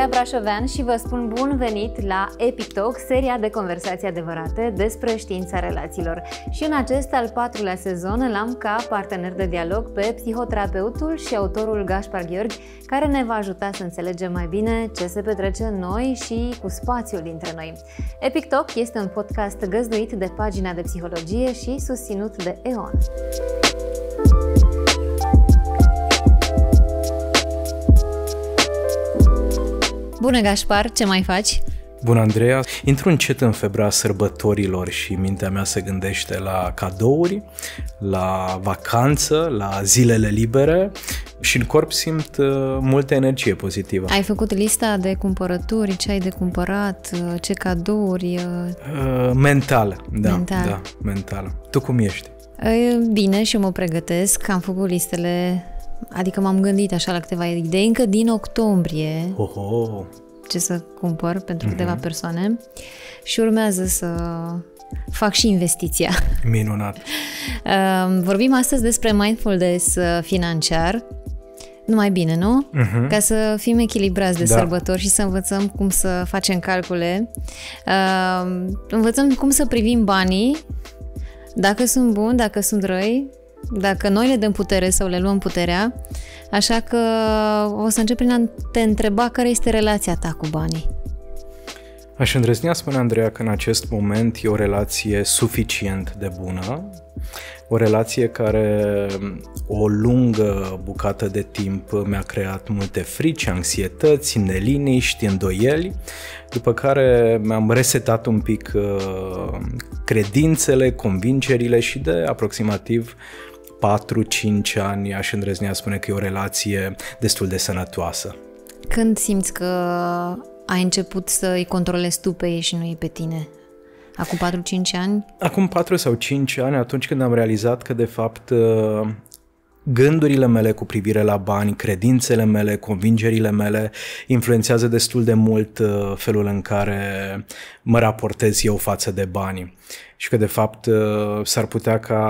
Andreea Brașovean și vă spun bun venit la Epitalk, seria de conversații adevărate despre știința relațiilor. Și în acest al patrulea sezon l-am ca partener de dialog pe psihoterapeutul și autorul Gaspar Gheorghi, care ne va ajuta să înțelegem mai bine ce se petrece în noi și cu spațiul dintre noi. Epitalk este un podcast găzduit de pagina de psihologie și susținut de EON. Bună, Gașpar, ce mai faci? Bună, Andreea! Intru încet în febra sărbătorilor și mintea mea se gândește la cadouri, la vacanță, la zilele libere și în corp simt uh, multă energie pozitivă. Ai făcut lista de cumpărături, ce ai de cumpărat, uh, ce cadouri? Uh? mental, da, mental. da, mental. Tu cum ești? Bine și mă pregătesc, am făcut listele Adică m-am gândit așa la câteva idei încă din octombrie. Oh, oh. Ce să cumpăr pentru mm-hmm. câteva persoane și urmează să fac și investiția. Minunat. Vorbim astăzi despre mindfulness uh, financiar. Numai bine, nu? Uh-huh. Ca să fim echilibrați de da. sărbători și să învățăm cum să facem calcule. Uh, învățăm cum să privim banii, dacă sunt buni, dacă sunt răi, dacă noi le dăm putere sau le luăm puterea, așa că o să încep prin a te întreba care este relația ta cu banii. Aș îndrăznea spune Andreea că în acest moment e o relație suficient de bună, o relație care o lungă bucată de timp mi-a creat multe frici, anxietăți, neliniști, îndoieli, după care mi-am resetat un pic uh, credințele, convingerile și de aproximativ 4-5 ani aș îndrăznea spune că e o relație destul de sănătoasă. Când simți că ai început să îi controlezi tu pe ei și nu ei pe tine? Acum 4-5 ani? Acum 4 sau 5 ani, atunci când am realizat că de fapt uh, gândurile mele cu privire la bani, credințele mele, convingerile mele influențează destul de mult uh, felul în care mă raportez eu față de bani și că de fapt uh, s-ar putea ca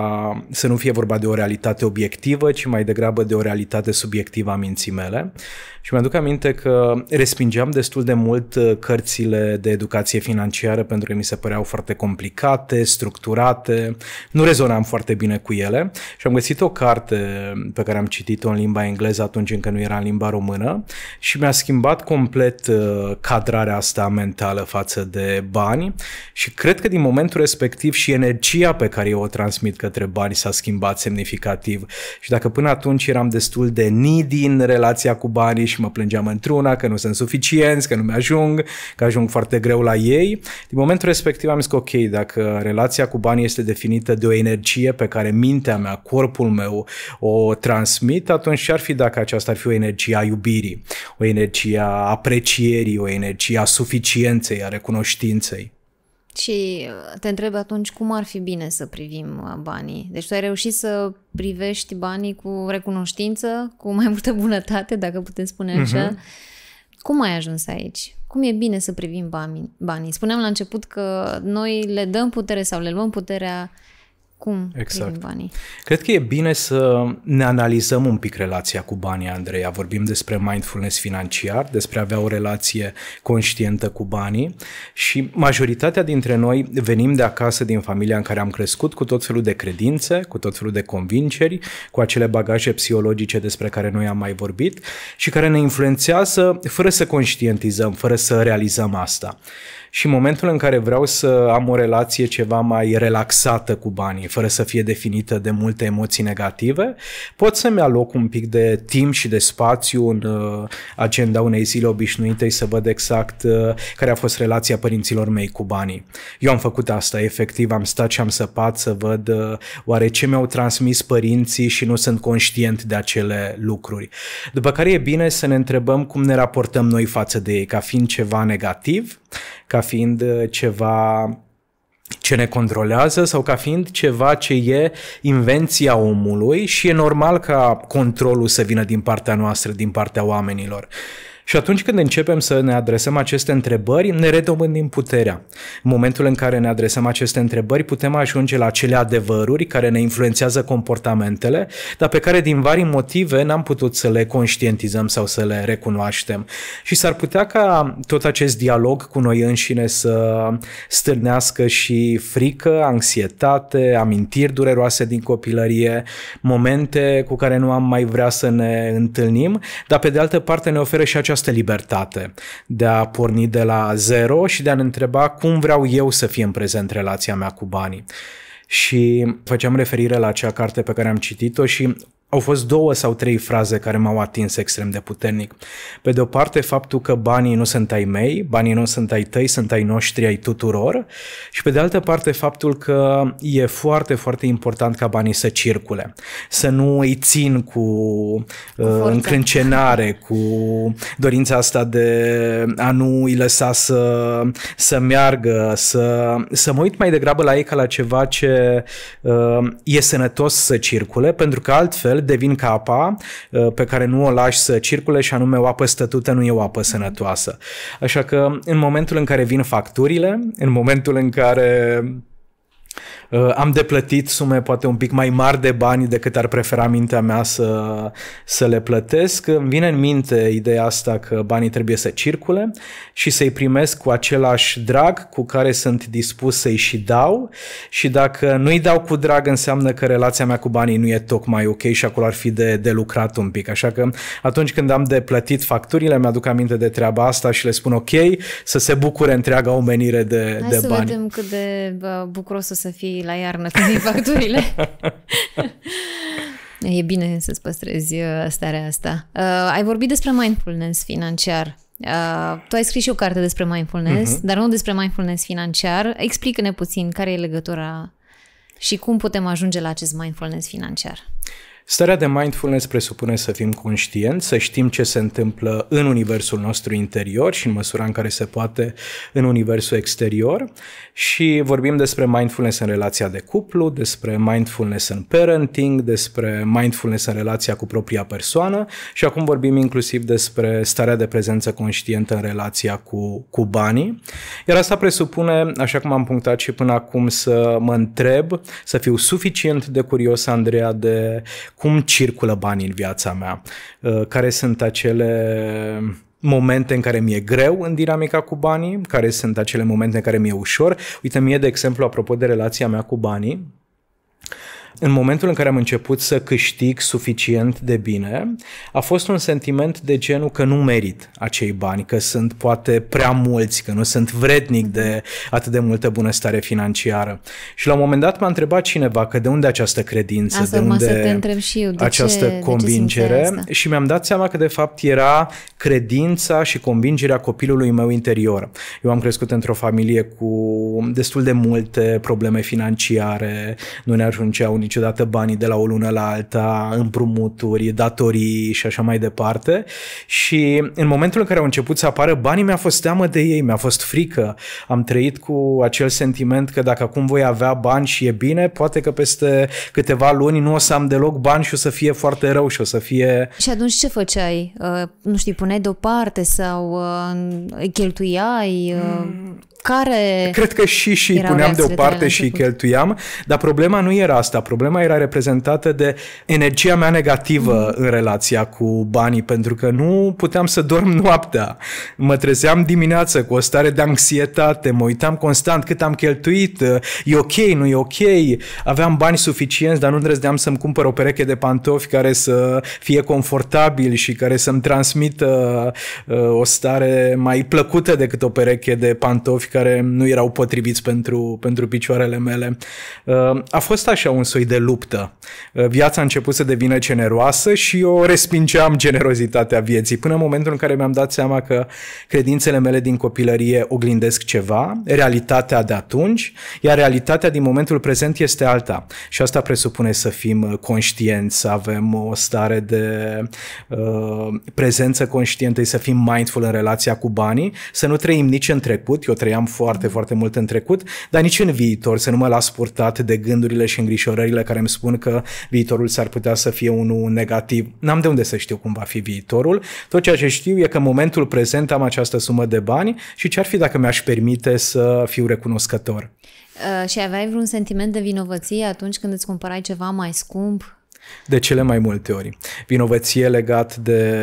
să nu fie vorba de o realitate obiectivă, ci mai degrabă de o realitate subiectivă a minții mele. Și mi-aduc aminte că respingeam destul de mult uh, cărțile de educație financiară pentru că mi se păreau foarte complicate, structurate, nu rezonam foarte bine cu ele și am găsit o carte pe care am citit-o în limba engleză atunci încă nu era în limba română și mi-a schimbat complet uh, cadrarea asta mentală față de bani și cred că din momentul respectiv efectiv și energia pe care eu o transmit către bani s-a schimbat semnificativ. Și dacă până atunci eram destul de needy în relația cu banii și mă plângeam într-una că nu sunt suficienți, că nu mi-ajung, că ajung foarte greu la ei, din momentul respectiv am zis că ok, dacă relația cu banii este definită de o energie pe care mintea mea, corpul meu o transmit, atunci ar fi dacă aceasta ar fi o energie a iubirii, o energie a aprecierii, o energie a suficienței, a recunoștinței. Și uh, te întreb atunci cum ar fi bine să privim uh, banii. Deci tu ai reușit să privești banii cu recunoștință, cu mai multă bunătate, dacă putem spune mhm. așa. Uh-huh. Cum ai ajuns aici? Cum e bine să privim banii? Spuneam la început că noi le dăm putere sau le luăm puterea cum exact. privind banii. Cred că e bine să ne analizăm un pic relația cu banii, Andreea. Vorbim despre mindfulness financiar, despre a avea o relație conștientă cu banii și majoritatea dintre noi venim de acasă, din familia în care am crescut, cu tot felul de credințe, cu tot felul de convingeri, cu acele bagaje psihologice despre care noi am mai vorbit și care ne influențează fără să conștientizăm, fără să realizăm asta. Și în momentul în care vreau să am o relație ceva mai relaxată cu banii, fără să fie definită de multe emoții negative, pot să-mi aloc un pic de timp și de spațiu în uh, agenda unei zile obișnuite să văd exact uh, care a fost relația părinților mei cu banii. Eu am făcut asta, efectiv, am stat și am săpat să văd uh, oare ce mi-au transmis părinții și nu sunt conștient de acele lucruri. După care e bine să ne întrebăm cum ne raportăm noi față de ei, ca fiind ceva negativ, ca fiind uh, ceva ce ne controlează sau ca fiind ceva ce e invenția omului și e normal ca controlul să vină din partea noastră, din partea oamenilor. Uh, și atunci când începem să ne adresăm aceste întrebări, ne redobândim puterea. În momentul în care ne adresăm aceste întrebări, putem ajunge la acele adevăruri care ne influențează comportamentele, dar pe care din vari motive n-am putut să le conștientizăm sau să le recunoaștem. Și s-ar putea ca tot acest dialog cu noi înșine să stârnească și frică, anxietate, amintiri dureroase din copilărie, momente cu care nu am mai vrea să ne întâlnim, dar pe de altă parte ne oferă și această această libertate de a porni de la zero și de a ne întreba cum vreau eu să fie în prezent relația mea cu banii. Și făceam referire la acea carte pe care am citit-o și au fost două sau trei fraze care m-au atins extrem de puternic. Pe de o parte, faptul că banii nu sunt ai mei, banii nu sunt ai tăi, sunt ai noștri, ai tuturor. Și pe de altă parte, faptul că e foarte, foarte important ca banii să circule. Să nu îi țin cu, cu uh, încrâncenare, cu dorința asta de a nu îi lăsa să, să meargă, să, să mă uit mai degrabă la ei ca la ceva ce uh, e sănătos să circule, pentru că altfel el devin ca apa uh, pe care nu o lași să circule și anume o apă stătută nu e o apă sănătoasă. Așa că în momentul în care vin facturile, în momentul în care Uh, am deplătit sume poate un pic mai mari de bani decât ar prefera mintea mea să, să le plătesc. Îmi vine în minte ideea asta că banii trebuie să circule și să-i primesc cu același drag cu care sunt dispus să-i și dau și dacă nu-i dau cu drag înseamnă că relația mea cu banii nu e tocmai ok și acolo ar fi de, de lucrat un pic. Așa că atunci când am deplătit facturile, mi-aduc aminte de treaba asta și le spun ok, să se bucure întreaga omenire de, Hai de să bani. să vedem cât de uh, bucuros o să fii la iarnă când vin facturile. e bine să-ți păstrezi uh, starea asta. Uh, ai vorbit despre mindfulness financiar. Uh, tu ai scris și o carte despre mindfulness, uh-huh. dar nu despre mindfulness financiar. Explică-ne puțin care e legătura și cum putem ajunge la acest mindfulness financiar. Starea de mindfulness presupune să fim conștienți, să știm ce se întâmplă în universul nostru interior și în măsura în care se poate în universul exterior și vorbim despre mindfulness în relația de cuplu, despre mindfulness în parenting, despre mindfulness în relația cu propria persoană și acum vorbim inclusiv despre starea de prezență conștientă în relația cu, cu banii. Iar asta presupune, așa cum am punctat și până acum, să mă întreb, să fiu suficient de curios, Andreea, de cum circulă banii în viața mea, uh, care sunt acele momente în care mi-e greu în dinamica cu banii, care sunt acele momente în care mi-e ușor. Uite, mie, de exemplu, apropo de relația mea cu banii, în momentul în care am început să câștig suficient de bine, a fost un sentiment de genul că nu merit acei bani, că sunt poate prea mulți, că nu sunt vrednic de atât de multă bunăstare financiară. Și la un moment dat m-a întrebat cineva că de unde această credință, asta de unde să te întreb și eu, de această ce, convingere de ce și mi-am dat seama că de fapt era credința și convingerea copilului meu interior. Eu am crescut într-o familie cu destul de multe probleme financiare, nu ne ajungeau nici niciodată banii de la o lună la alta, împrumuturi, datorii și așa mai departe. Și în momentul în care au început să apară banii, mi-a fost teamă de ei, mi-a fost frică. Am trăit cu acel sentiment că dacă acum voi avea bani și e bine, poate că peste câteva luni nu o să am deloc bani și o să fie foarte rău și o să fie... Și atunci ce făceai? Uh, nu știu, puneai deoparte sau uh, cheltuiai? Uh... Mm care Cred că și și îi puneam deoparte și îi cheltuiam, dar problema nu era asta, problema era reprezentată de energia mea negativă mm în relația cu banii, pentru că nu puteam să dorm noaptea. Mă trezeam dimineață cu o stare de anxietate, mă uitam constant cât am cheltuit, e ok, nu e ok, aveam bani suficienți, dar nu îndrăzneam să-mi cumpăr o pereche de pantofi care să fie confortabil și care să-mi transmită uh, o stare mai plăcută decât o pereche de pantofi elevi care nu erau potriviți pentru, pentru picioarele mele. Uh, a fost așa un soi de luptă. Uh, viața a început să devină generoasă și eu respingeam generozitatea vieții până în momentul în care mi-am dat seama că credințele mele din copilărie oglindesc ceva, realitatea de atunci, iar realitatea din momentul prezent este alta. Și asta presupune să fim conștienți, să avem o stare de uh, prezență conștientă, să fim mindful în relația cu banii, să nu trăim nici în trecut, eu trăiam am foarte, foarte mult în trecut, dar nici în viitor, să nu mă las purtat de gândurile și îngrișorările care îmi spun că viitorul s-ar putea să fie unul negativ. N-am de unde să știu cum va fi viitorul. Tot ceea ce știu e că în momentul prezent am această sumă de bani și ce-ar fi dacă mi-aș permite să fiu recunoscător. Uh, și aveai vreun sentiment de vinovăție atunci când îți cumpărai ceva mai scump de cele mai multe ori. Vinovăție legat de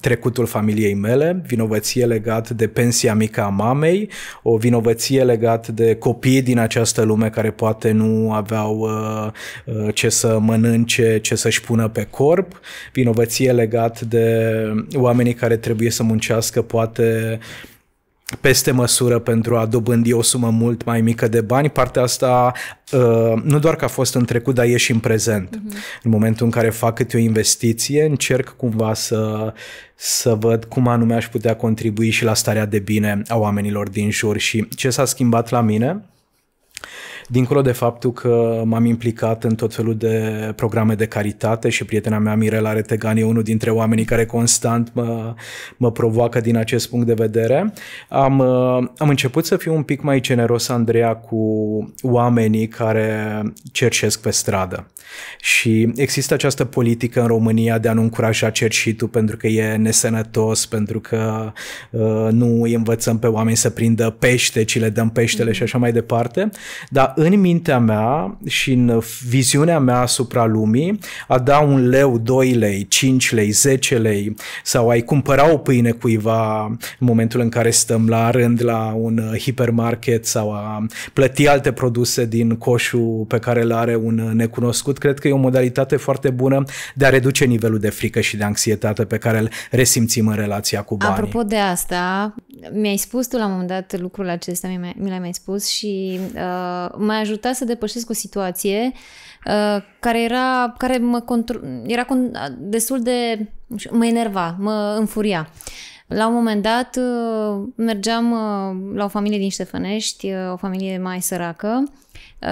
trecutul familiei mele, vinovăție legat de pensia mică a mamei, o vinovăție legat de copiii din această lume care poate nu aveau uh, uh, ce să mănânce, ce să-și pună pe corp, vinovăție legat de oamenii care trebuie să muncească poate peste măsură pentru a dobândi o sumă mult mai mică de bani. Partea asta uh, nu doar că a fost în trecut, dar e și în prezent. Uh-huh. În momentul în care fac câte o investiție, încerc cumva să, să văd cum anume aș putea contribui și la starea de bine a oamenilor din jur și ce s-a schimbat la mine dincolo de faptul că m-am implicat în tot felul de programe de caritate și prietena mea Mirela Retegan e unul dintre oamenii care constant mă, mă provoacă din acest punct de vedere, am, am început să fiu un pic mai generos, Andreea, cu oamenii care cerșesc pe stradă. Și există această politică în România de a nu încuraja cerșitul pentru că e nesănătos, pentru că uh, nu îi învățăm pe oameni să prindă pește, ci le dăm peștele mm-hmm. și așa mai departe. Dar în mintea mea și în viziunea mea asupra lumii, a da un leu, 2 lei, 5 lei, 10 lei sau ai cumpăra o pâine cuiva în momentul în care stăm la rând la un uh, hipermarket sau a plăti alte produse din coșul pe care îl are un uh, necunoscut, cred că e o modalitate foarte bună de a reduce nivelul de frică și de anxietate pe care îl resimțim în relația cu banii. Apropo de asta, mi-ai spus tu la un moment dat lucrul acesta, mi, mi l-ai mai spus și uh, m-a ajutat să depășesc o situație uh, care era, care mă contro- era con- uh, destul de, mă enerva, mă înfuria. Uh, la un moment dat uh, mergeam uh, la o familie din Ștefănești, uh, o familie mai săracă,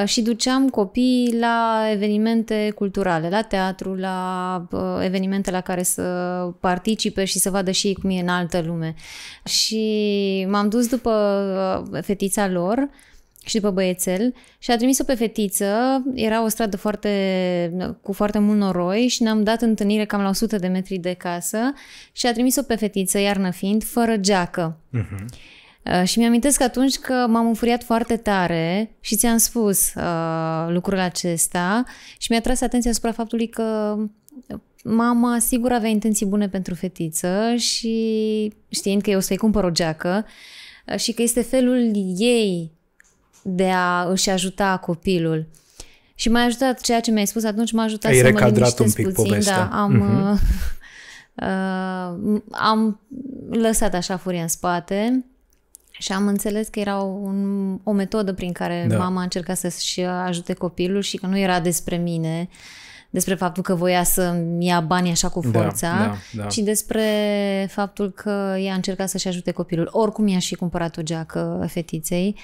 și duceam copiii la evenimente culturale, la teatru, la evenimente la care să participe și să vadă și ei cum e în altă lume. Și m-am dus după fetița lor și după băiețel și a trimis-o pe fetiță, era o stradă foarte, cu foarte mult noroi și ne-am dat întâlnire cam la 100 de metri de casă și a trimis-o pe fetiță, iarnă fiind, fără geacă. Uh-huh. și mi-amintesc atunci că m-am înfuriat foarte tare și ți-am spus uh, lucrul acesta și mi-a tras atenția asupra faptului că mama sigur avea intenții bune pentru fetiță și știind că eu o să-i cumpăr o geacă uh, și că este felul ei de a își ajuta copilul. Și m-a ajutat ceea ce mi-ai spus atunci, m-a ajutat Ai să mă liniștesc un pic puțin. Da, am, uh-huh. uh, am lăsat așa furia în spate și am înțeles că era un, o metodă prin care da. mama încerca să-și ajute copilul și că nu era despre mine, despre faptul că voia să-mi ia banii așa cu da, forța, da, da, da. ci despre faptul că ea încerca să-și ajute copilul. Oricum i-a și cumpărat o geacă fetiței. Uh,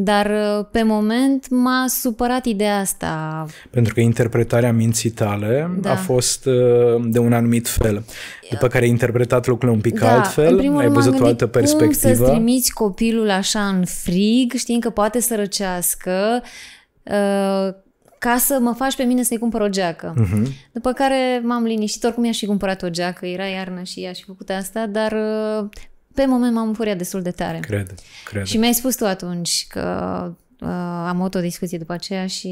dar uh, pe moment m-a supărat ideea asta. Pentru că interpretarea minții tale da. a fost uh, de un anumit fel. După care ai interpretat lucrurile un pic da, altfel, ai văzut o altă perspectivă. Cum să trimiți copilul așa în frig, știind că poate să răcească, uh, ca să mă faci pe mine să-i cumpăr o geacă. Uh-huh. După care m-am liniștit, oricum i-aș fi cumpărat o geacă, era iarnă și i-aș fi făcut asta, dar pe moment m-am înfuriat destul de tare. Cred, cred. Și mi-ai spus tu atunci că uh, am avut o discuție după aceea și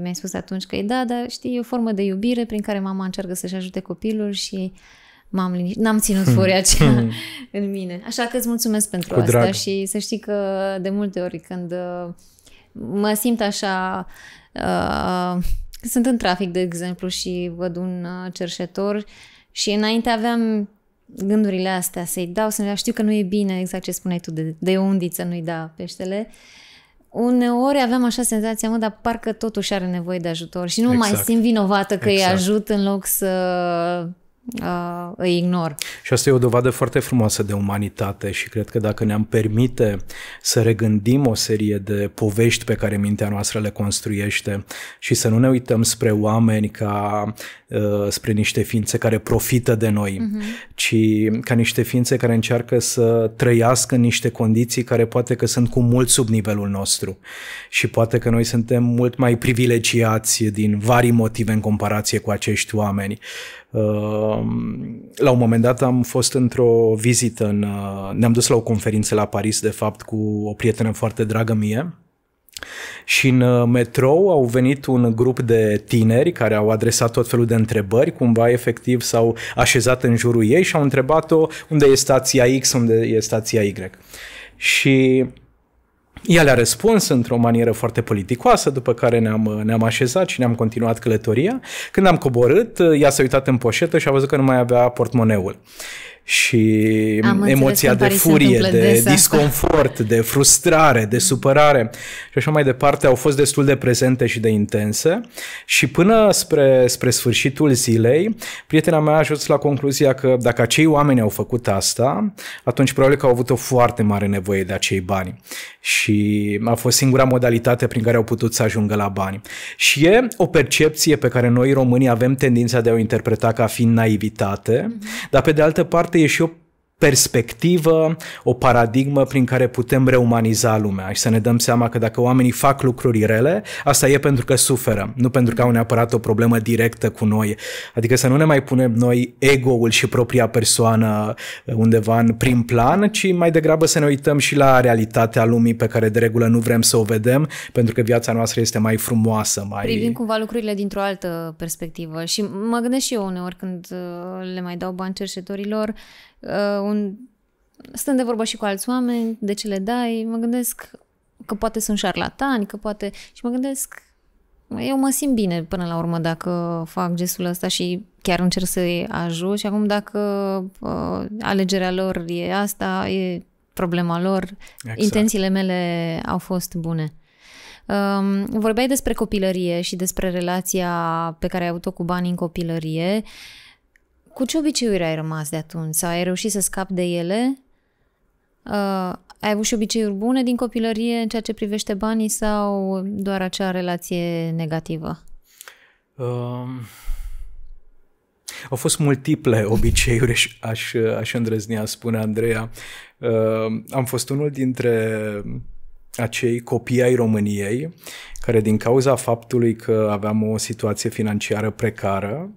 mi-ai spus atunci că e da, dar știi, e o formă de iubire prin care mama încearcă să-și ajute copilul și m-am liniștit, n-am ținut furia aceea hmm. în mine. Așa că îți mulțumesc pentru Cu asta drag. și să știi că de multe ori când uh, mă simt așa... Uh, sunt în trafic, de exemplu, și văd un uh, cerșetor și înainte aveam gândurile astea, să-i dau, să știu că nu e bine exact ce spuneai tu, de, de undiță nu-i da peștele, uneori aveam așa senzația, mă, dar parcă totuși are nevoie de ajutor și nu exact. mai simt vinovată că exact. îi ajut în loc să uh, îi ignor. Și asta e o dovadă foarte frumoasă de umanitate și cred că dacă ne-am permite să regândim o serie de povești pe care mintea noastră le construiește și să nu ne uităm spre oameni ca uh, spre niște ființe care profită de noi, uh-huh. ci ca niște ființe care încearcă să trăiască în niște condiții care poate că sunt cu mult sub nivelul nostru și poate că noi suntem mult mai privilegiați din vari motive în comparație cu acești oameni Ehm, la un moment dat am fost într-o vizită, în, uh, ne-am dus la o conferință la Paris, de fapt, cu o prietenă foarte dragă mie, și în uh, metrou au venit un grup de tineri care au adresat tot felul de întrebări, cumva efectiv s-au așezat în jurul ei și au întrebat-o unde e stația X, unde e stația Y. Și ea le-a răspuns într-o manieră foarte politicoasă, după care ne-am, ne-am așezat și ne-am continuat călătoria. Când am coborât, ea s-a uitat în poșetă și a văzut că nu mai avea portmoneul și Am emoția de furie, de disconfort, de frustrare, de supărare și așa mai departe au fost destul de prezente și de intense și până spre, spre sfârșitul zilei, prietena mea a ajuns la concluzia că dacă acei oameni au făcut asta, atunci probabil că au avut o foarte mare nevoie de acei bani și a fost singura modalitate prin care au putut să ajungă la bani. Și e o percepție pe care noi românii avem tendința de a o interpreta ca fiind naivitate, mhm. dar pe de altă parte peixe, eu perspectivă, o paradigmă prin care putem reumaniza lumea și să ne dăm seama că dacă oamenii fac lucruri rele, asta e pentru că suferă, nu pentru că au neapărat o problemă directă cu noi. Adică să nu ne mai punem noi ego-ul și propria persoană uh, undeva în prim plan, ci mai degrabă să ne uităm și la realitatea lumii pe care de regulă nu vrem să o vedem, pentru că viața noastră este mai frumoasă. Mai... Privim cumva lucrurile dintr-o altă perspectivă și mă gândesc și eu uneori când uh, le mai dau bani cerșetorilor, uh, un... stând de vorbă și cu alți oameni, de ce le dai, mă gândesc că poate sunt șarlatani, că poate... Și mă gândesc, eu mă simt bine până la urmă dacă fac gestul ăsta și chiar încerc să-i ajut și acum dacă uh, alegerea lor e asta, e problema lor, exact. intențiile mele au fost bune. Um, vorbeai despre copilărie și despre relația pe care ai avut-o cu banii în copilărie. Uh, cu ce obiceiuri ai rămas de atunci? Sau ai reușit să scapi de ele? Uh, ai avut și obiceiuri bune din copilărie în ceea ce privește banii sau doar acea relație negativă? Um, uh, au fost multiple obiceiuri, aș, aș îndrăznea, spune Andreea. Uh, am fost unul dintre acei copii ai României care din cauza faptului că aveam o situație financiară precară,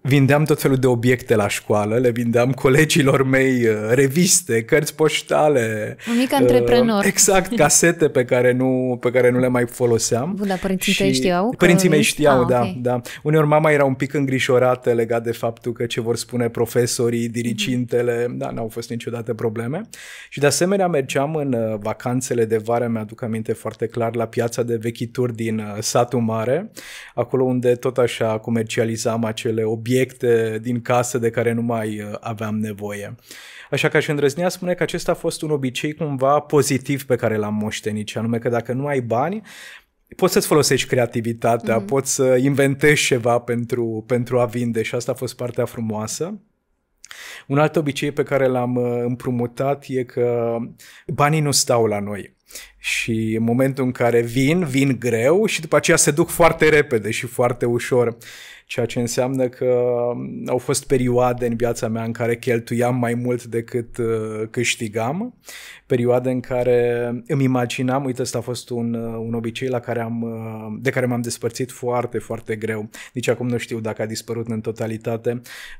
Vindeam tot felul de obiecte la școală, le vindeam colegilor mei uh, reviste, cărți poștale. Un mic uh, antreprenor. Exact, casete pe care nu, pe care nu le mai foloseam. Bun, dar părinții și tăi știau? Părinții mei știau, ah, da, okay. da. Uneori mama era un pic îngrijorată legat de faptul că ce vor spune profesorii, mhm. diricintele, mm-hmm. da, n-au fost niciodată probleme. Și de asemenea mergeam în uh, vacanțele de vară, mi-aduc aminte foarte clar, la piața de vechituri din satul mare, acolo unde tot așa comercializam acele obiecte din casă de care nu mai uh, aveam nevoie. Așa că aș îndrăznea spune că acesta a fost un obicei cumva pozitiv pe care l-am moștenit, și anume că dacă nu ai bani, poți să-ți folosești creativitatea, mm-hmm. poți să inventezi ceva pentru, pentru a vinde și asta a fost partea frumoasă. Un alt obicei pe care l-am uh, împrumutat e că banii nu stau la noi. Și în momentul în care vin, vin greu și după aceea se duc foarte repede și foarte ușor ceea ce înseamnă că um, au fost perioade în viața mea în care cheltuiam mai mult decât uh, câștigam, perioade în care îmi imaginam, uite, ăsta a fost un, uh, un obicei la care am, uh, de care m-am despărțit foarte, foarte greu. Deci acum nu știu dacă a dispărut în totalitate.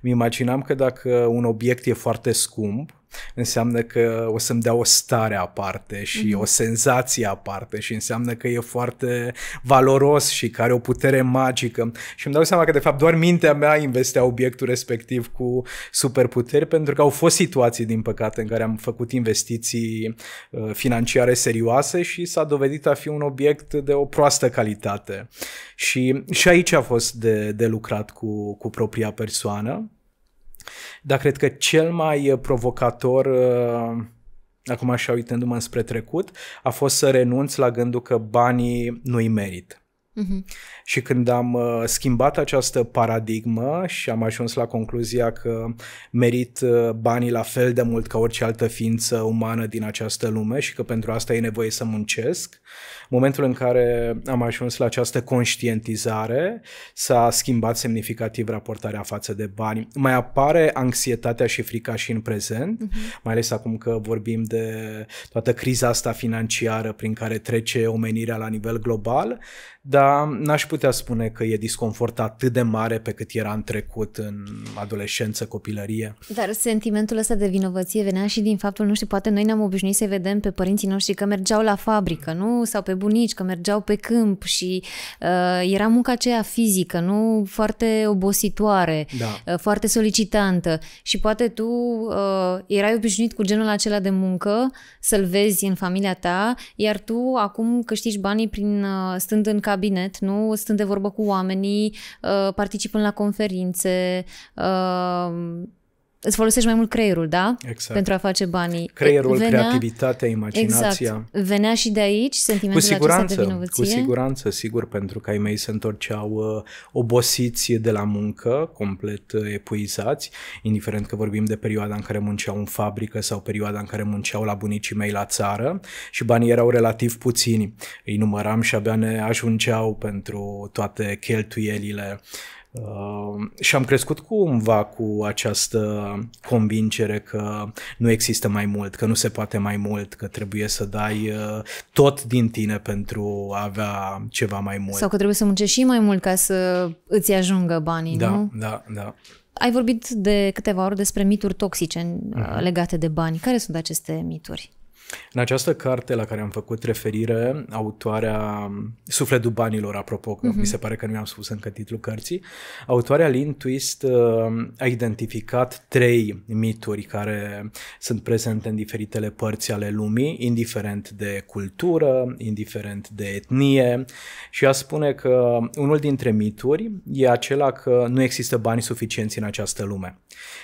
Îmi imaginam că dacă un obiect e foarte scump, înseamnă că o să-mi dea o stare aparte și mm-hmm. o senzație aparte și înseamnă că e foarte valoros și că are o putere magică și îmi dau seama că de fapt doar mintea mea investea obiectul respectiv cu superputeri pentru că au fost situații din păcate în care am făcut investiții uh, financiare serioase și s-a dovedit a fi un obiect de o proastă calitate și, și aici a fost de, de lucrat cu, cu propria persoană dar cred că cel mai uh, provocator, uh, acum așa uitându-mă spre trecut, a fost să renunț la gândul că banii nu-i merit. Uh-huh. Și când am uh, schimbat această paradigmă și am ajuns la concluzia că merit uh, banii la fel de mult ca orice altă ființă umană din această lume și că pentru asta e nevoie să muncesc, momentul în care am ajuns la această conștientizare s-a schimbat semnificativ raportarea față de bani. Mai apare anxietatea și frica și în prezent, uh-huh. mai ales acum că vorbim de toată criza asta financiară prin care trece omenirea la nivel global, dar n-aș putea spune că e disconfort atât de mare pe cât era în trecut, în adolescență, copilărie. Dar sentimentul ăsta de vinovăție venea și din faptul, nu știu, poate noi ne-am obișnuit să vedem pe părinții noștri că mergeau la fabrică, nu? Sau pe bunici, că mergeau pe câmp și uh, era munca aceea fizică, nu? Foarte obositoare, da. uh, foarte solicitantă și poate tu uh, erai obișnuit cu genul acela de muncă să-l vezi în familia ta, iar tu acum câștigi banii prin uh, stând în cap cabinet, nu? Stând de vorbă cu oamenii, uh, participând la conferințe, uh, îți folosești mai mult creierul, da? Exact. Pentru a face banii. Creierul, venea, creativitatea, imaginația. Exact. Venea și de aici sentimentul cu siguranță, acesta de Cu siguranță, sigur, pentru că ai mei se întorceau uh, obosiți de la muncă, complet uh, epuizați, indiferent că vorbim de perioada în care munceau în fabrică sau perioada în care munceau la bunicii mei la țară și banii erau relativ puțini. Îi număram și abia ne ajungeau pentru toate cheltuielile Um, și am crescut cumva cu această convingere că nu există mai mult, că nu se poate mai mult, că trebuie să dai uh, tot din tine pentru a avea ceva mai mult. Sau că trebuie să muncești și mai mult ca să îți ajungă banii, da, nu? Da, da, da. Ai vorbit de câteva ori despre mituri toxice uh-huh. legate de bani. Care sunt aceste mituri? În această carte la care am făcut referire, autoarea um, Sufletul Banilor, apropo, că mm-hmm. mi se pare că nu i-am spus încă titlul cărții, autoarea Lynn Twist uh, a identificat trei mituri care sunt prezente în diferitele părți ale lumii, indiferent de cultură, indiferent de etnie și ea spune că unul dintre mituri e acela că nu există bani suficienți în această lume.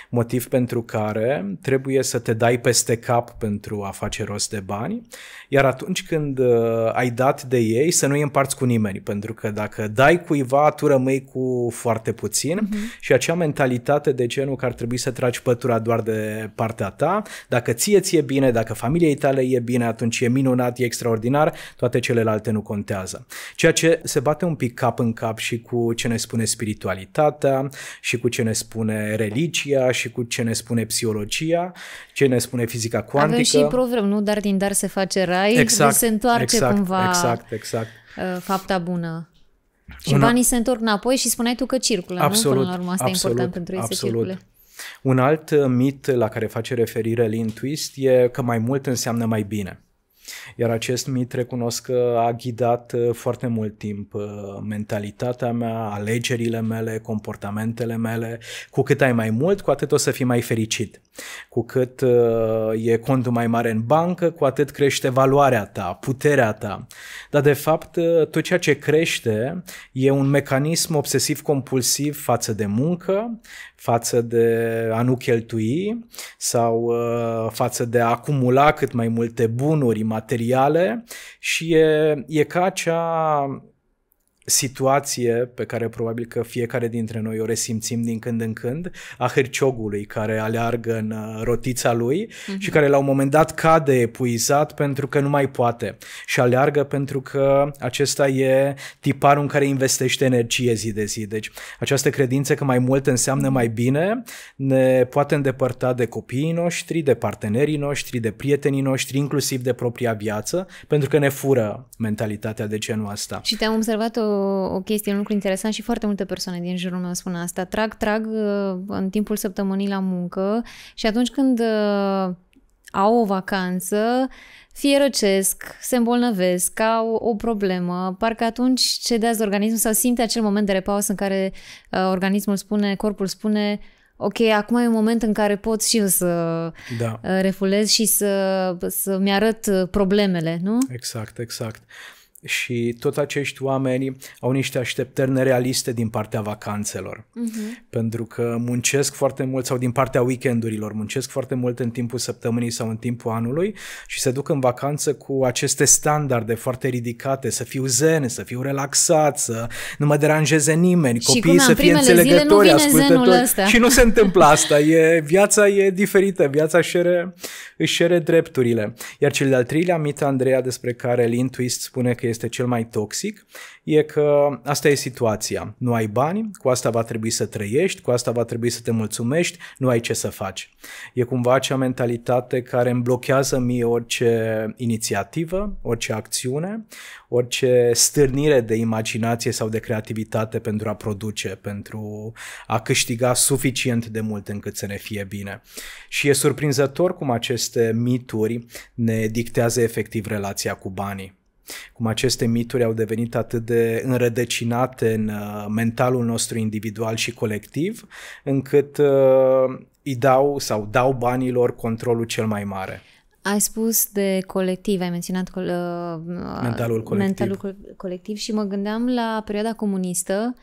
Motiv pentru care trebuie să te dai peste cap pentru a face rost mulți de bani, iar atunci când uh, ai dat de ei, să nu îi împarți cu nimeni, pentru că dacă dai cuiva, tu rămâi cu foarte puțin uh-huh. și acea mentalitate de genul că ar trebui să tragi pătura doar de partea ta, dacă ție ți-e bine, dacă familiei tale e bine, atunci e minunat, e extraordinar, toate celelalte nu contează. Ceea ce se bate un pic cap în cap și cu ce ne spune spiritualitatea și cu ce ne spune religia și cu ce ne spune psihologia, ce ne spune fizica cuantică. Avem și proverb, nu dar din dar se face rai, exact, se întoarce exact, cumva exact, exact. Uh, fapta bună. Și Una... banii se întorc înapoi și spuneai tu că circulă, absolut, nu? Până la urmă asta absolut, e important pentru ei absolut. să circule. Un alt mit la care face referire Lin Twist e că mai mult înseamnă mai bine. Iar acest mit recunosc că a ghidat uh, foarte mult timp uh, mentalitatea mea, alegerile mele, comportamentele mele. Cu cât ai mai mult, cu atât o să fii mai fericit. Cu cât uh, e contul mai mare în bancă, cu atât crește valoarea ta, puterea ta. Dar, de fapt, uh, tot ceea ce crește e un mecanism obsesiv-compulsiv față de muncă, față de a nu cheltui sau uh, față de a acumula cât mai multe bunuri materiale și e, e ca acea situație pe care probabil că fiecare dintre noi o resimțim din când în când, a hârciogului care aleargă în uh, rotița lui și mhm. care la un moment dat cade epuizat pentru că nu mai poate și aleargă pentru că acesta e tiparul în care investește energie zi de zi. Deci această credință că mai mult înseamnă mai bine ne poate îndepărta de copiii noștri, de partenerii noștri, de prietenii noștri, inclusiv de propria viață, pentru că ne fură mentalitatea de genul ăsta. Și te-am observat o o chestie, un lucru interesant și foarte multe persoane din jurul meu spun asta. Trag, trag uh, în timpul săptămânii la muncă și atunci când uh, au o vacanță, fie răcesc, se îmbolnăvesc, au o problemă, parcă atunci cedează organismul sau simte acel moment de repaus în care uh, organismul spune, corpul spune, ok, acum e un moment în care pot și eu să da. refulez și să, să-mi arăt problemele, nu? Exact, exact. Uh, și tot acești oameni au niște așteptări nerealiste din partea vacanțelor, uh-huh. pentru că muncesc foarte mult sau din partea weekendurilor, muncesc foarte mult în timpul săptămânii sau în timpul anului și se duc în vacanță cu aceste standarde foarte ridicate, să fiu zen, să fiu relaxat, să nu mă deranjeze nimeni, și copiii să fie înțelegători, ascultători și nu se întâmplă asta, e, viața e diferită, viața își are, își are drepturile. Iar cel de-al treilea mit, Andreea, despre care Lin Twist spune că este cel mai toxic e că asta e situația. Nu ai bani, cu asta va trebui să trăiești, cu asta va trebui să te mulțumești, nu ai ce să faci. E cumva acea mentalitate care îmi blochează mie orice inițiativă, orice acțiune, orice stârnire de imaginație sau de creativitate pentru a produce, pentru a câștiga suficient de mult încât să ne fie bine. Și e surprinzător cum aceste mituri ne dictează efectiv relația cu banii. Cum aceste mituri au devenit atât de înrădăcinate în uh, mentalul nostru individual și colectiv, încât uh, îi dau sau dau banilor controlul cel mai mare. Ai spus de colectiv, ai menționat col- uh, mentalul, colectiv. mentalul colectiv și mă gândeam la perioada comunistă.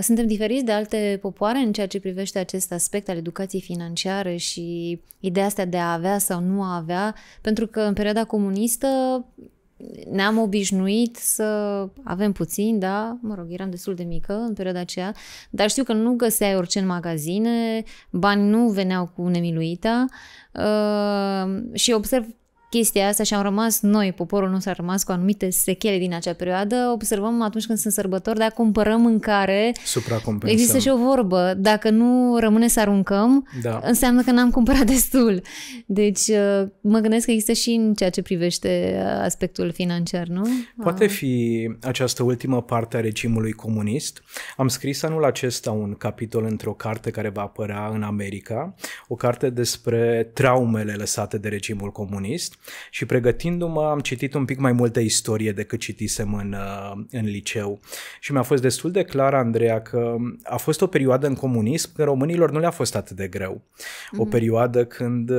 Suntem diferiți de alte popoare în ceea ce privește acest aspect al educației financiare și ideea asta de a avea sau nu a avea, pentru că în perioada comunistă ne-am obișnuit să avem puțin, da, mă rog, eram destul de mică în perioada aceea, dar știu că nu găseai orice în magazine, bani nu veneau cu nemiluita uh, și observ chestia asta și am rămas noi, poporul nostru a rămas cu anumite sechele din acea perioadă, observăm atunci când sunt sărbători, dacă cumpărăm mâncare, există și o vorbă, dacă nu rămâne să aruncăm, da. înseamnă că n-am cumpărat destul. Deci uh, mă gândesc că există și în ceea ce privește uh, aspectul financiar, nu? Poate uh. fi această ultimă parte a regimului comunist. Am scris anul acesta un capitol într-o carte care va apărea în America, o carte despre traumele lăsate de regimul comunist și pregătindu-mă am citit un pic mai multă istorie decât citisem în, uh, în liceu și mi-a fost destul de clar, Andreea, că a fost o perioadă în comunism când românilor nu le-a fost atât de greu. Mm-hmm. O perioadă când uh,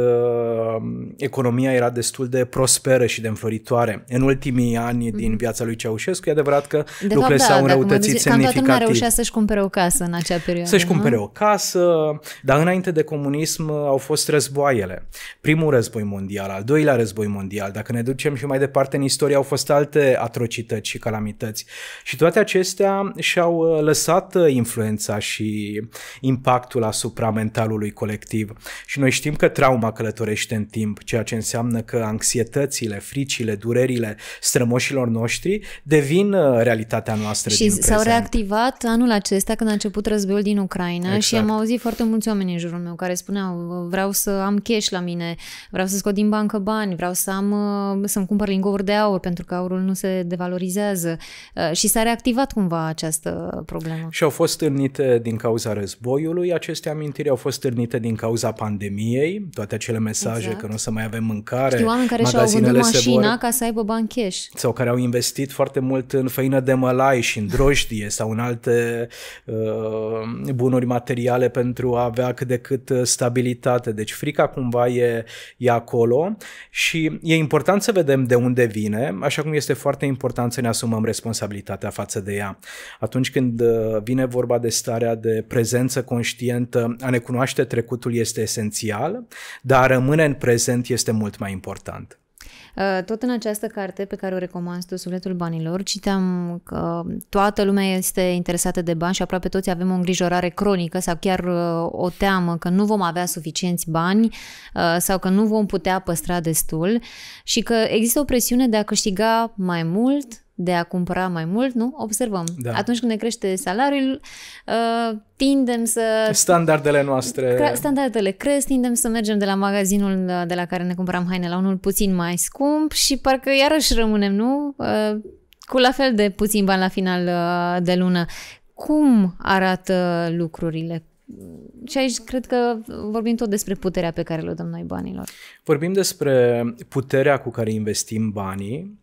economia era destul de prosperă și de înfloritoare. În ultimii ani mm-hmm. din viața lui Ceaușescu, e adevărat că de lucrurile da, s-au înrăutățit semnificativ. Cam toată lumea reușea să-și cumpere o casă în acea perioadă. Să-și cumpere o casă, dar înainte de comunism au fost războaiele. Primul război mondial, al doilea război război mondial. Dacă ne ducem și mai departe în istorie, au fost alte atrocități și calamități. Și toate acestea și-au uh, lăsat uh, influența și impactul asupra mentalului colectiv. Și noi știm că trauma călătorește în timp, ceea ce înseamnă că anxietățile, fricile, durerile strămoșilor noștri devin uh, realitatea noastră și din s-au prezent. reactivat anul acesta când a început războiul din Ucraina exact. și am auzit foarte mulți oameni în jurul meu care spuneau vreau să am cash la mine, vreau să scot din bancă bani, vreau să am, uh, să-mi cumpăr lingouri de aur pentru că aurul nu se devalorizează uh, și s-a reactivat cumva această problemă. Și au fost stârnite din cauza războiului, aceste amintiri au fost stârnite din cauza pandemiei, toate acele mesaje exact. că nu o să mai avem mâncare. Știu oameni care și-au vândut mașina vor... ca să aibă bani cash. Sau care au investit foarte mult în făină de mălai și în drojdie sau în alte uh, bunuri materiale pentru a avea cât de cât uh, stabilitate. Deci frica cumva e, e acolo și e important să vedem de unde vine, așa cum este foarte important să ne asumăm responsabilitatea față de ea. Atunci când uh, vine vorba de starea de prezență conștientă, a ne cunoaște trecutul este esențial, dar a rămâne în prezent este mult mai important. Uh, tot în această carte pe care o recomand tu, Sufletul Banilor, citeam că toată lumea este interesată de bani și aproape toți avem o îngrijorare cronică sau chiar uh, o teamă că nu vom avea suficienți bani uh, sau că nu vom putea păstra destul și că există o presiune de a câștiga mai mult de a cumpăra mai mult, nu? Observăm. Da. Atunci când ne crește salariul, uh, tindem să... Standardele noastre... Standardele cresc, tindem să mergem de la magazinul uh, de la care ne cumpăram haine la unul puțin mai scump și parcă iarăși rămânem, nu? Uh, cu la fel de puțin bani la final de lună. Cum arată lucrurile? Și aici cred că vorbim tot despre puterea pe care le dăm noi banilor. Vorbim despre puterea cu care investim banii,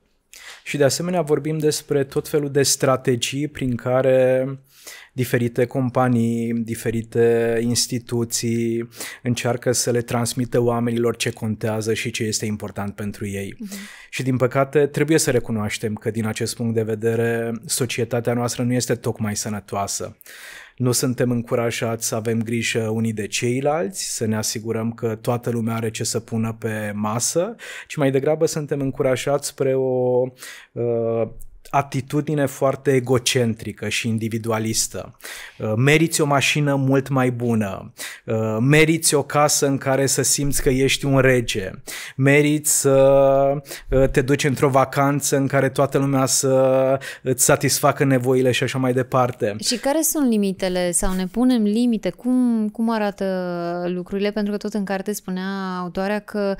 și de asemenea vorbim despre tot felul de strategii prin care diferite companii, diferite instituții încearcă să le transmită oamenilor ce contează și ce este important pentru ei. Mm-hmm. Și din păcate trebuie să recunoaștem că din acest punct de vedere societatea noastră nu este tocmai sănătoasă nu suntem încurajați să avem grijă unii de ceilalți, să ne asigurăm că toată lumea are ce să pună pe masă, ci mai degrabă suntem încurajați spre o uh, atitudine foarte egocentrică și individualistă. Uh, meriți o mașină mult mai bună, uh, meriți o casă în care să simți că ești un rege, meriți să uh, te duci într-o vacanță în care toată lumea să îți satisfacă nevoile și așa mai departe. Și care sunt limitele sau ne punem limite? Cum, cum arată lucrurile? Pentru că tot în carte spunea autoarea că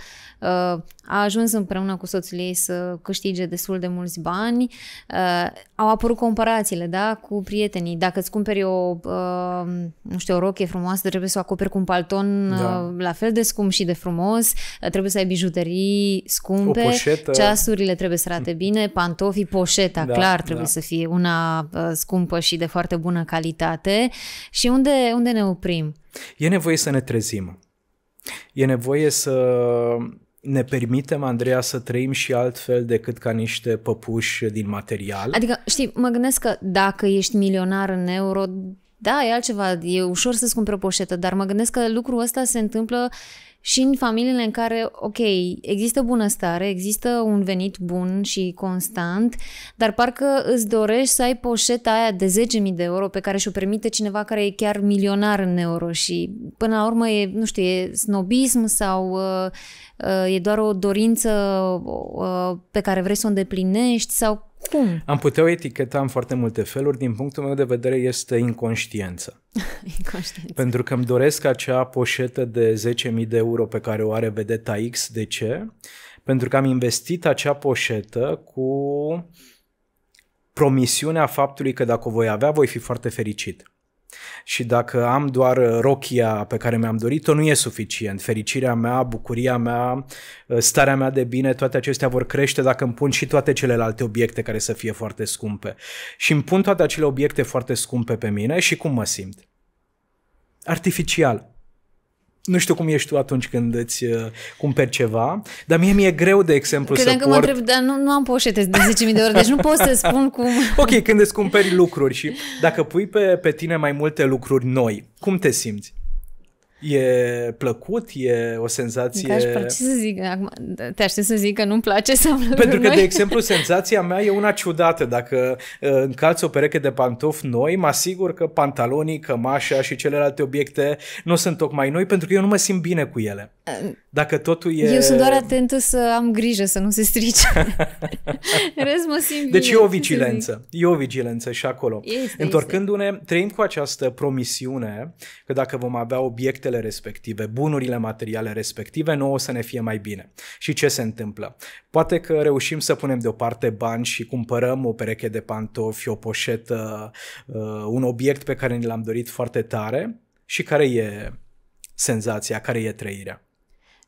a ajuns împreună cu soțul ei să câștige destul de mulți bani, uh, au apărut comparațiile, da, cu prietenii. Dacă îți cumperi o, uh, nu știu, o rochie frumoasă, trebuie să o acoperi cu un palton uh, da. uh, la fel de scump și de frumos, uh, trebuie să ai bijuterii scumpe, ceasurile trebuie să arate bine, pantofii, poșeta, da, clar, trebuie da. să fie una uh, scumpă și de foarte bună calitate. Și unde, unde ne oprim? E nevoie să ne trezim. E nevoie să ne permitem, Andreea, să trăim și altfel decât ca niște păpuși din material. Adică, știi, mă gândesc că dacă ești milionar în euro, da, e altceva, e ușor să-ți cumperi o poșetă, dar mă gândesc că lucrul ăsta se întâmplă și în familiile în care, ok, există bunăstare, există un venit bun și constant, dar parcă îți dorești să ai poșeta aia de 10.000 de euro pe care și-o permite cineva care e chiar milionar în euro și până la urmă e, nu știu, e snobism sau uh, uh, e doar o dorință uh, pe care vrei să o îndeplinești sau cum? Am putea o eticheta în foarte multe feluri. Din punctul meu de vedere este inconștiență. inconștiență. Pentru că îmi doresc acea poșetă de 10.000 de euro pe care o are vedeta X. De ce? Pentru că am investit acea poșetă cu promisiunea faptului că dacă o voi avea, voi fi foarte fericit. Și dacă am doar uh, rochia pe care mi-am dorit-o, nu e suficient. Fericirea mea, bucuria mea, uh, starea mea de bine, toate acestea vor crește dacă îmi pun și toate celelalte obiecte care să fie foarte scumpe. Și îmi pun toate acele obiecte foarte scumpe pe mine și cum mă simt? Artificial nu știu cum ești tu atunci când îți uh, cumperi ceva, dar mie mi-e greu, de exemplu, Credeam să că port... mă întreb, dar nu, nu am poșete de 10.000 de ori, deci nu pot să spun cum... ok, când îți cumperi lucruri și dacă pui pe, pe tine mai multe lucruri noi, cum te simți? E plăcut, e o senzație... Aș plăce să zic, acum te aștept să zic că nu-mi place să Pentru că, noi. de exemplu, senzația mea e una ciudată. Dacă uh, încalți o pereche de pantofi noi, mă asigur că pantalonii, cămașa și celelalte obiecte nu sunt tocmai noi, pentru că eu nu mă simt bine cu ele. Uh, dacă totul e... Eu sunt doar atentă să am grijă să nu se strice. rest mă simt deci bine. Deci e o vigilență. E o vigilență și acolo. Este, Întorcându-ne, este. trăim cu această promisiune că dacă vom avea obiecte obiectele respective, bunurile materiale respective, nouă să ne fie mai bine. Și ce se întâmplă? Poate că reușim să punem deoparte bani și cumpărăm o pereche de pantofi, o poșetă, uh, un obiect pe care ni l-am dorit foarte tare și care e senzația, care e trăirea.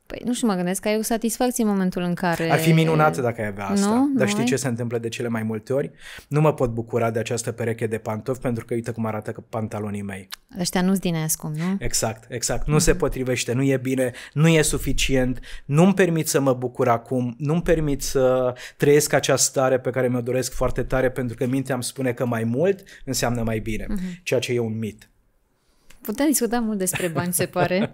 Păi nu știu, mă gândesc că ai o satisfacție în momentul în care... Ar fi minunată dacă ai avea asta. Nu? Dar nu știi ai? ce se întâmplă de cele mai multe ori? Nu mă pot bucura de această pereche de pantofi pentru că uite cum arată pantalonii mei. Ăștia nu-s din escum, nu? Exact, exact. Nu mm-hmm. se potrivește, nu e bine, nu e suficient, nu-mi permit să mă bucur acum, nu-mi permit să trăiesc această stare pe care mi-o doresc foarte tare pentru că mintea îmi spune că mai mult înseamnă mai bine, mm-hmm. ceea ce e un mit. Putem discuta mult despre bani, se pare.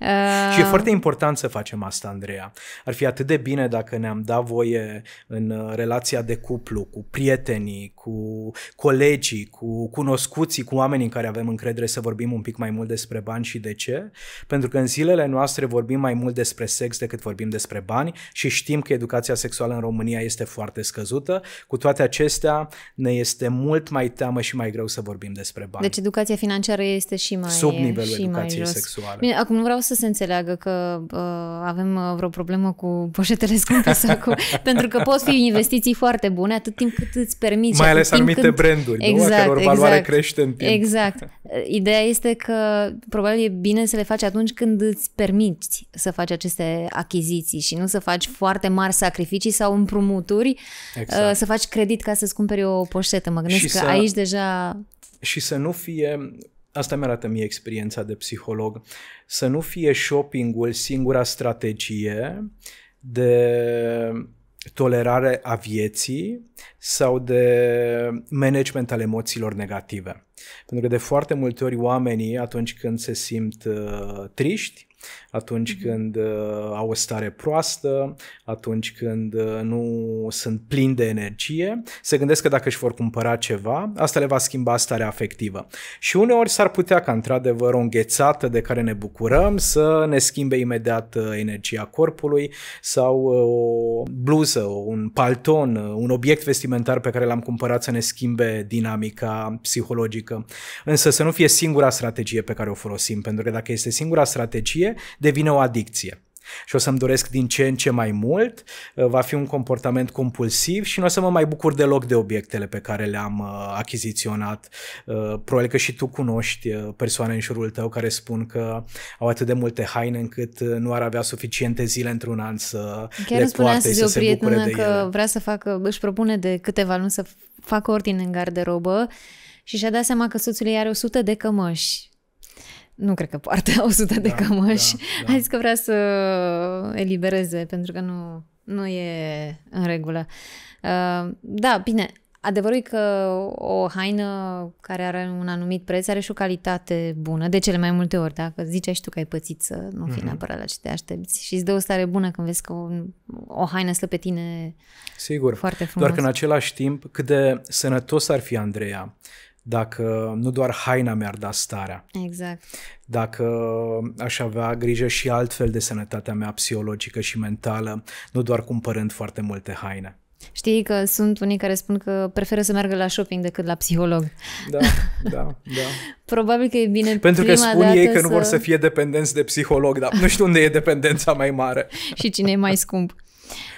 uh... Și e foarte important să facem asta, Andreea. Ar fi atât de bine dacă ne-am dat voie în uh, relația de cuplu, cu prietenii, cu colegii, cu cunoscuții, cu oamenii în care avem încredere să vorbim un pic mai mult despre bani și de ce. Pentru că în zilele noastre vorbim mai mult despre sex decât vorbim despre bani și știm că educația sexuală în România este foarte scăzută. Cu toate acestea, ne este mult mai teamă și mai greu să vorbim despre bani. Deci educația financiară este și mai Sub nivelul și educației mai jos. sexuale. Bine, acum nu vreau să se înțeleagă că uh, avem vreo problemă cu poșetele scumpe sau cu... pentru că pot fi investiții foarte bune atât timp cât îți permiți. Mai ales anumite când... branduri, exact, nu? A căror exact, valoare crește în timp. Exact. Ideea este că probabil e bine să le faci atunci când îți permiți să faci aceste achiziții și nu să faci foarte mari sacrificii sau împrumuturi, uh, exact. uh, să faci credit ca să-ți cumperi o poșetă. Mă gândesc și că să... aici deja... Și să nu fie Asta mi-arată mie experiența de psiholog. Să nu fie shoppingul singura strategie de tolerare a vieții sau de management al emoțiilor negative. Pentru că de foarte multe ori oamenii, atunci când se simt uh, triști, atunci mhm. când uh, au o stare proastă, atunci când uh, nu sunt plini de energie, se gândesc că dacă își vor cumpăra ceva, asta le va schimba starea afectivă. Și uneori s-ar putea ca într-adevăr o înghețată de care ne bucurăm să ne schimbe imediat uh, energia corpului sau o bluză, un palton, un obiect vestimentar pe care l-am cumpărat să ne schimbe dinamica psihologică. Însă să nu fie singura strategie pe care o folosim, pentru că dacă este singura strategie, devine o adicție. Și o să-mi doresc din ce în ce mai mult, uh, va fi un comportament compulsiv și nu o să mă mai bucur deloc de obiectele pe care le-am uh, achiziționat. Uh, probabil că și tu cunoști persoane în jurul tău care spun că au atât de multe haine încât nu ar avea suficiente zile într-un an să Chiar le poate și să se bucure de că ele. vrea să facă, își propune de câteva luni să facă ordine în garderobă și și-a dat seama că soțul ei are 100 de cămăși nu cred că poartă 100 da, de cămăși. Da, da. A zis că vrea să elibereze, pentru că nu, nu e în regulă. Uh, da, bine, adevărul e că o haină care are un anumit preț are și o calitate bună, de cele mai multe ori, dacă ziceai și tu că ai pățit să nu fii mm-hmm. neapărat la ce te aștepți și îți dă o stare bună când vezi că o, o haină stă pe tine Sigur. foarte frumos. Doar că în același timp, cât de sănătos ar fi Andreea, dacă nu doar haina mi-ar da starea. Exact. Dacă aș avea grijă și altfel de sănătatea mea psihologică și mentală, nu doar cumpărând foarte multe haine. Știi că sunt unii care spun că preferă să meargă la shopping decât la psiholog. Da, da, da. Probabil că e bine Pentru prima că spun ei că să... nu vor să fie dependenți de psiholog, dar nu știu unde e dependența mai mare. și cine e mai scump.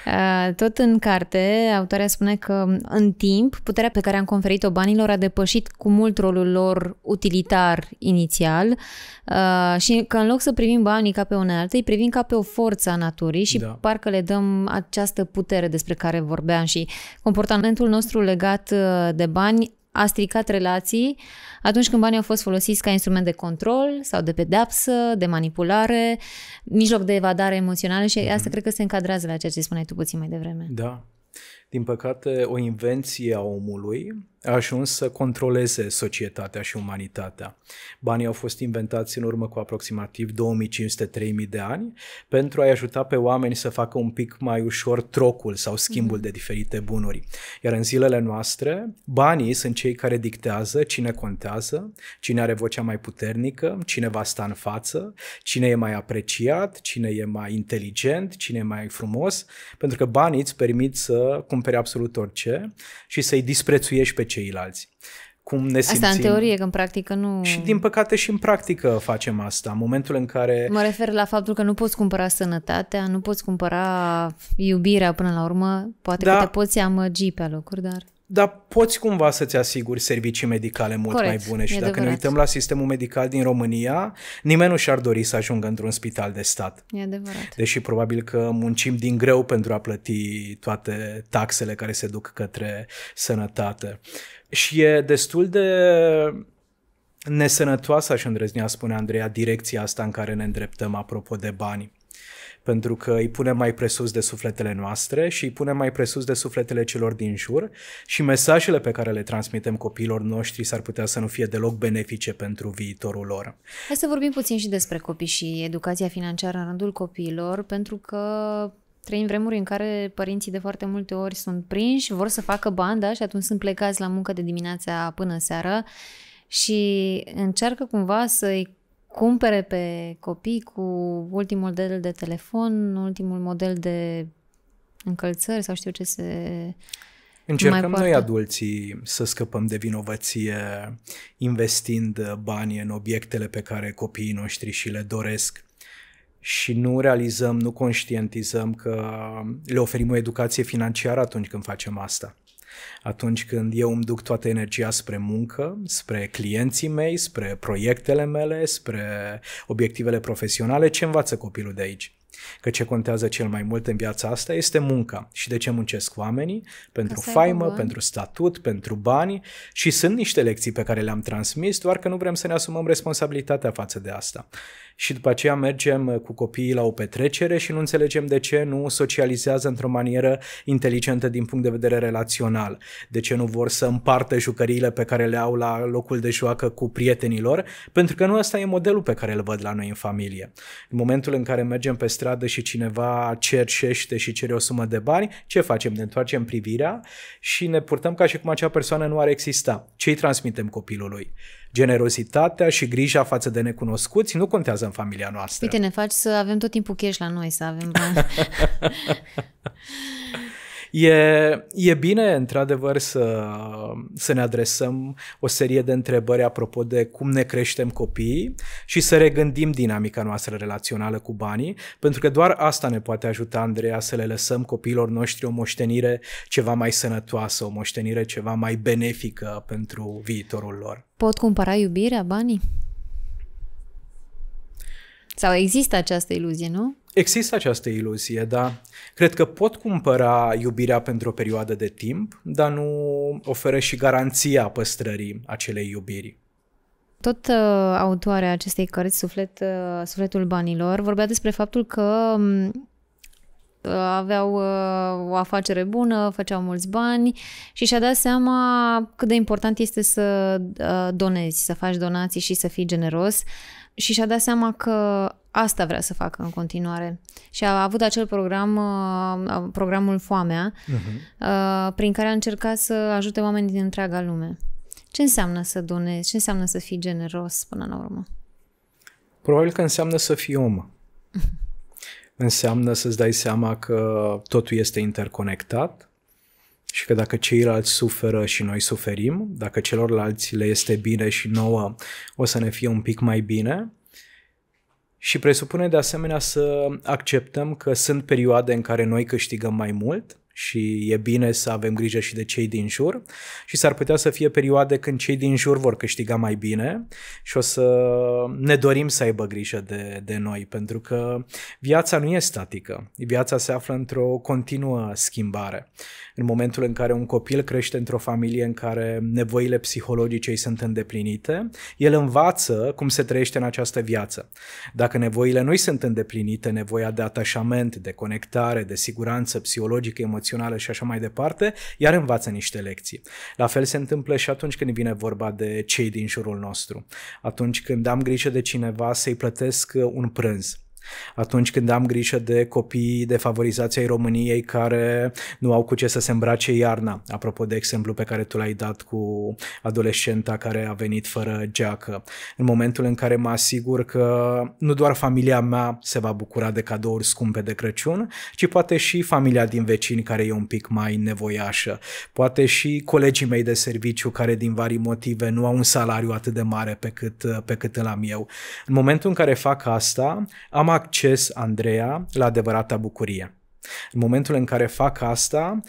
Uh, tot în carte, autoarea spune că în timp, puterea pe care am conferit-o banilor a depășit cu mult rolul lor utilitar inițial uh, și că în loc să privim banii ca pe unealtă, îi privim ca pe o forță a naturii și da. parcă le dăm această putere despre care vorbeam și comportamentul nostru legat uh, de bani a stricat relații, atunci când banii au fost folosiți ca instrument de control sau de pedapsă, de manipulare, mijloc de evadare emoțională și asta mm cred că se încadrează la ceea ce spuneai tu puțin mai devreme. Da. Din păcate, o invenție a omului a ajuns să controleze societatea și umanitatea. Banii au fost inventați în urmă cu aproximativ 2500-3000 de ani pentru a-i ajuta pe oameni să facă un pic mai ușor trocul sau schimbul mm. de diferite bunuri. Iar în zilele noastre, banii sunt cei care dictează cine contează, cine are vocea mai puternică, cine va sta în față, cine e mai apreciat, cine e mai inteligent, cine e mai frumos, pentru că banii îți permit să cumpere absolut orice și să-i disprețuiești pe cei ceilalți. Cum ne simțim. Asta în teorie, că în practică nu... Și din păcate și în practică facem asta. În momentul în care... Mă refer la faptul că nu poți cumpăra sănătatea, nu poți cumpăra iubirea până la urmă. Poate da, că te poți amăgi pe locuri, dar dar poți cumva să-ți asiguri servicii medicale mult Corect, mai bune și dacă adevărat. ne uităm la sistemul medical din România, nimeni nu și-ar dori să ajungă într-un spital de stat. E adevărat. Deși probabil că muncim din greu pentru a plăti toate taxele care se duc către sănătate. Și e destul de nesănătoasă, aș îndrăznea spune Andreea, direcția asta în care ne îndreptăm apropo de bani pentru că îi punem mai presus de sufletele noastre și îi punem mai presus de sufletele celor din jur și mesajele pe care le transmitem copiilor noștri s-ar putea să nu fie deloc benefice pentru viitorul lor. Hai să vorbim puțin și despre copii și educația financiară în rândul copiilor, pentru că Trăim vremuri în care părinții de foarte multe ori sunt prinși, vor să facă banda și atunci sunt plecați la muncă de dimineața până seara și încearcă cumva să-i cumpere pe copii cu ultimul model de telefon, ultimul model de încălțări sau știu ce se... Încercăm mai noi adulții să scăpăm de vinovăție investind uh, bani în obiectele pe care copiii noștri și le doresc și nu realizăm, nu conștientizăm că le oferim o educație financiară atunci când facem asta atunci când eu îmi duc toată energia spre muncă, spre clienții mei, spre proiectele mele, spre obiectivele profesionale, ce învață copilul de aici? Că ce contează cel mai mult în viața asta este munca. Și de ce muncesc oamenii? Pentru faimă, pentru statut, pentru bani și sunt niște lecții pe care le-am transmis, doar că nu vrem să ne asumăm responsabilitatea față de asta și după aceea mergem uh, cu copiii la o petrecere și nu înțelegem de ce nu socializează într-o manieră inteligentă din punct de vedere relațional, de ce nu vor să împartă jucăriile pe care le au la locul de joacă cu prietenilor, pentru că nu asta e modelul pe care îl văd la noi în familie. În momentul în care mergem pe stradă și cineva cerșește și cere o sumă de bani, ce facem? Ne întoarcem privirea și ne purtăm ca și cum acea persoană nu ar exista. Ce îi transmitem copilului? generozitatea și grija față de necunoscuți nu contează în familia noastră. Uite, ne faci să avem tot timpul cash la noi, să avem bani. E, e bine, într-adevăr, să, să ne adresăm o serie de întrebări apropo de cum ne creștem copiii și să regândim dinamica noastră relațională cu banii, pentru că doar asta ne poate ajuta, Andreea, să le lăsăm copiilor noștri o moștenire ceva mai sănătoasă, o moștenire ceva mai benefică pentru viitorul lor. Pot cumpăra iubirea banii? Sau există această iluzie, nu? Există această iluzie, da. Cred că pot cumpăra iubirea pentru o perioadă de timp, dar nu oferă și garanția păstrării acelei iubiri. Tot uh, autoarea acestei cărți, Suflet, uh, Sufletul Banilor, vorbea despre faptul că mm, uh, aveau uh, o afacere bună, făceau mulți bani și și-a dat seama cât de important este să uh, donezi, să faci donații și să fii generos și și-a dat seama că asta vrea să facă în continuare. Și a avut acel program, uh, programul Foamea, uh-huh. prin care a încercat să ajute oameni din întreaga lume. Ce înseamnă să donezi? Ce înseamnă să fii generos până la urmă? Probabil că înseamnă să fii om. înseamnă să-ți dai seama că totul este interconectat și că dacă ceilalți suferă și noi suferim, dacă celorlalți le este bine și nouă o să ne fie un pic mai bine, și presupune de asemenea să acceptăm că sunt perioade în care noi câștigăm mai mult și e bine să avem grijă și de cei din jur și s-ar putea să fie perioade când cei din jur vor câștiga mai bine și o să ne dorim să aibă grijă de, de noi, pentru că viața nu e statică, viața se află într-o continuă schimbare. În momentul în care un copil crește într-o familie în care nevoile psihologice îi sunt îndeplinite, el învață cum se trăiește în această viață. Dacă nevoile nu îi sunt îndeplinite, nevoia de atașament, de conectare, de siguranță psihologică, emoțională, emoțională și așa mai departe, iar învață niște lecții. La fel se întâmplă și atunci când vine vorba de cei din jurul nostru. Atunci când am grijă de cineva să-i plătesc uh, un prânz, atunci când am grijă de copii defavorizați ai României care nu au cu ce să se îmbrace iarna. Apropo de exemplu pe care tu l-ai dat cu adolescenta care a venit fără geacă. În momentul în care mă asigur că nu doar familia mea se va bucura de cadouri scumpe de Crăciun, ci poate și familia din vecini care e un pic mai nevoiașă. Poate și colegii mei de serviciu care din vari motive nu au un salariu atât de mare pe cât, pe cât îl am eu. În momentul în care fac asta, am acces, Andreea, la adevărata bucurie. În momentul în care fac asta,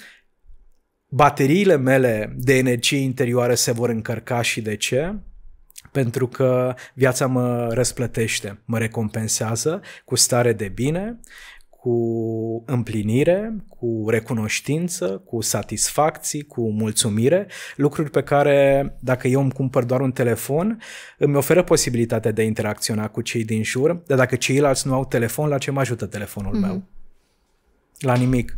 bateriile mele de energie interioară se vor încărca și de ce? pentru că viața mă răsplătește, mă recompensează cu stare de bine cu împlinire, cu recunoștință, cu satisfacții, cu mulțumire, lucruri pe care, dacă eu îmi cumpăr doar un telefon, îmi oferă posibilitatea de a interacționa cu cei din jur, dar dacă ceilalți nu au telefon, la ce mă ajută telefonul mm-hmm. meu? La nimic.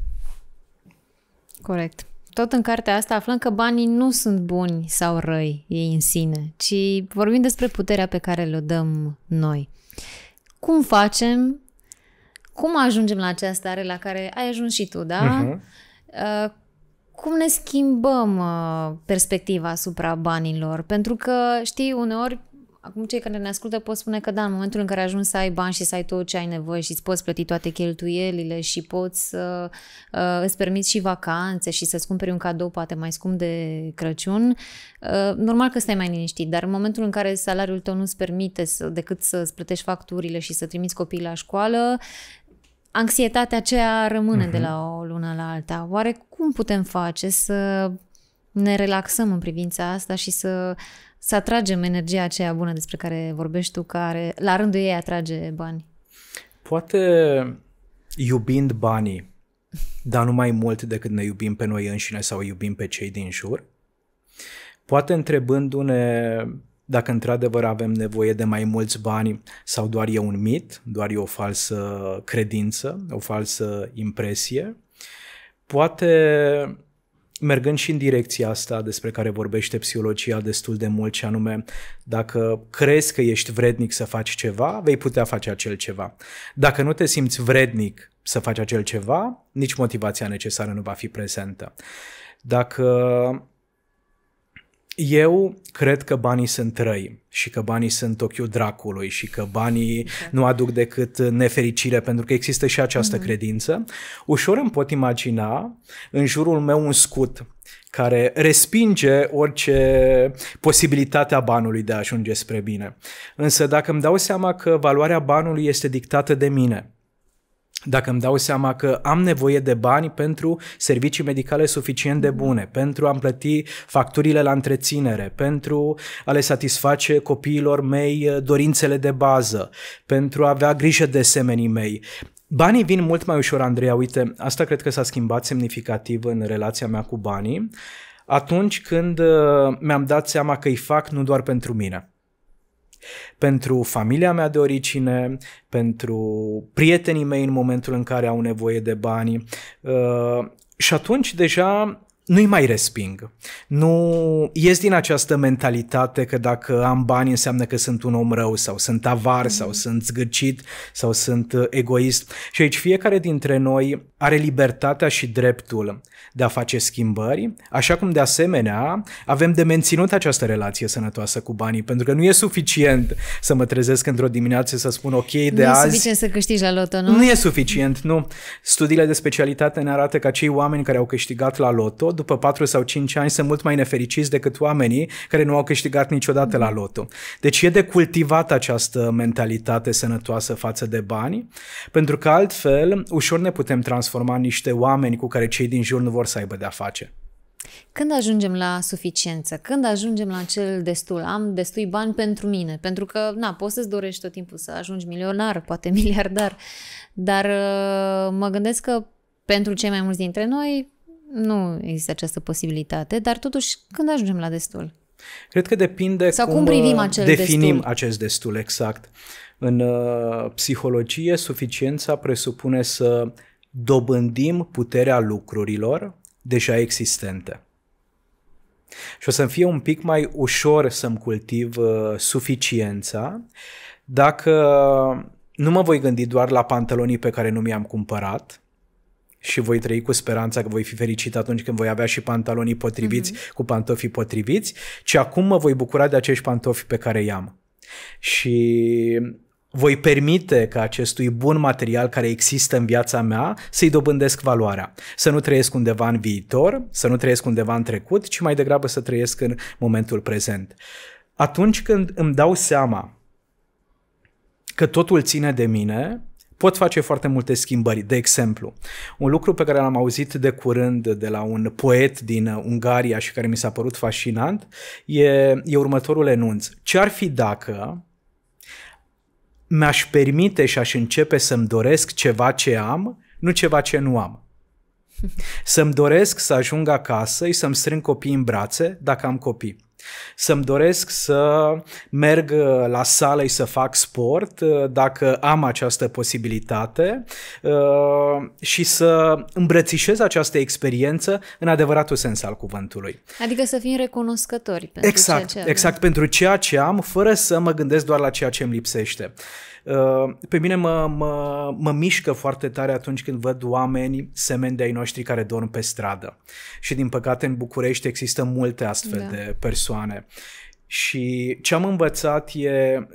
Corect. Tot în cartea asta aflăm că banii nu sunt buni sau răi ei în sine, ci vorbim despre puterea pe care le-o dăm noi. Cum facem cum ajungem la această stare la care ai ajuns și tu, da? Uh-huh. Uh, cum ne schimbăm uh, perspectiva asupra banilor? Pentru că, știi, uneori, acum cei care ne ascultă pot spune că da, în momentul în care ajungi să ai bani și să ai tot ce ai nevoie și îți poți plăti toate cheltuielile și poți să uh, uh, îți permiți și vacanțe și să-ți cumperi un cadou poate mai scump de Crăciun, uh, normal că stai mai liniștit, dar în momentul în care salariul tău nu-ți permite să, decât să-ți plătești facturile și să trimiți copiii la școală, anxietatea aceea rămâne uh-huh. de mhm. la o lună la alta. Oare cum putem face să ne relaxăm în privința asta și să, să atragem energia aceea bună despre care vorbești tu, care la rândul ei atrage bani? Poate iubind banii, dar nu mai mult decât ne iubim pe noi înșine sau iubim pe cei din jur, poate întrebându-ne dacă într-adevăr avem nevoie de mai mulți bani sau doar e un mit, doar e o falsă credință, o falsă impresie. Poate mergând și în direcția asta despre care vorbește psihologia destul de mult și anume dacă crezi că ești vrednic să faci ceva, vei putea face acel ceva. Dacă nu te simți vrednic să faci acel ceva, nici motivația necesară nu va fi prezentă. Dacă eu cred că banii sunt răi și că banii sunt Tokyo dracului și că banii okay. Exact. nu aduc decât nefericire, pentru că există și această mm-hmm. credință. Ușor îmi pot imagina în jurul meu un scut care respinge orice posibilitate a banului de a ajunge spre bine. Însă dacă îmi dau seama că valoarea banului este dictată de mine, dacă îmi dau seama că am nevoie de bani pentru servicii medicale suficient de bune, pentru a-mi plăti facturile la întreținere, pentru a le satisface copiilor mei uh, dorințele de bază, pentru a avea grijă de semenii mei. Banii vin mult mai ușor, Andreea. Uite, asta cred că s-a schimbat semnificativ în relația mea cu banii, atunci când uh, mi-am dat seama că îi fac nu doar pentru mine pentru familia mea de origine, pentru prietenii mei în momentul în care au nevoie de bani. Uh, și atunci deja nu-i mai resping. Nu ies din această mentalitate că dacă am bani înseamnă că sunt un om rău sau sunt avar mm-hmm. sau sunt zgârcit sau sunt uh, egoist. Și aici fiecare dintre noi are libertatea și dreptul de a face schimbări, așa cum de asemenea avem de menținut această relație sănătoasă cu banii, pentru că nu e suficient să mă trezesc într-o dimineață să spun ok de azi. Nu e suficient să câștigi la loto, nu? Nu e suficient, nu. Studiile de specialitate ne arată că cei oameni care au câștigat la loto după 4 sau 5 ani sunt mult mai nefericiți decât oamenii care nu au câștigat niciodată la lotul. Deci e de cultivat această mentalitate sănătoasă față de bani, pentru că altfel ușor ne putem transforma în niște oameni cu care cei din jur nu vor să aibă de-a face. Când ajungem la suficiență? Când ajungem la cel destul? Am destui bani pentru mine, pentru că, na, poți să-ți dorești tot timpul să ajungi milionar, poate miliardar, dar uh, mă gândesc că pentru cei mai mulți dintre noi, nu există această posibilitate, dar totuși când ajungem la destul? Cred că depinde Sau cum, cum uh, privim acel definim destul. acest destul exact. În uh, psihologie, suficiența presupune să dobândim puterea lucrurilor deja existente. Și o să-mi fie un pic mai ușor să-mi cultiv uh, suficiența dacă nu mă voi gândi doar la pantalonii pe care nu mi-am cumpărat, și voi trăi cu speranța că voi fi fericit atunci când voi avea și pantalonii potriviți mm-hmm. cu pantofii potriviți, ci acum mă voi bucura de acești pantofi pe care i-am. Și voi permite ca acestui bun material care există în viața mea să-i dobândesc valoarea. Să nu trăiesc undeva în viitor, să nu trăiesc undeva în trecut, ci mai degrabă să trăiesc în momentul prezent. Atunci când îmi dau seama că totul ține de mine, pot face foarte multe schimbări. De exemplu, un lucru pe care l-am auzit de curând de la un poet din Ungaria și care mi s-a părut fascinant e, e următorul enunț. Ce ar fi dacă mi-aș permite și aș începe să-mi doresc ceva ce am, nu ceva ce nu am? Să-mi doresc să ajung acasă și să-mi strâng copii în brațe dacă am copii să-mi doresc să merg uh, la sală și să fac sport uh, dacă am această posibilitate uh, și să îmbrățișez această experiență în adevăratul sens al cuvântului. Adică să fim recunoscători pentru exact, ceea ce Exact, pentru ceea ce am, fără să mă gândesc doar la ceea ce îmi lipsește. Uh, pe mine mă, mă, mă mișcă foarte tare atunci când văd oameni semeni de ai noștri care dorm pe stradă. Și din păcate în București există multe astfel da. de persoane. Și ce am învățat e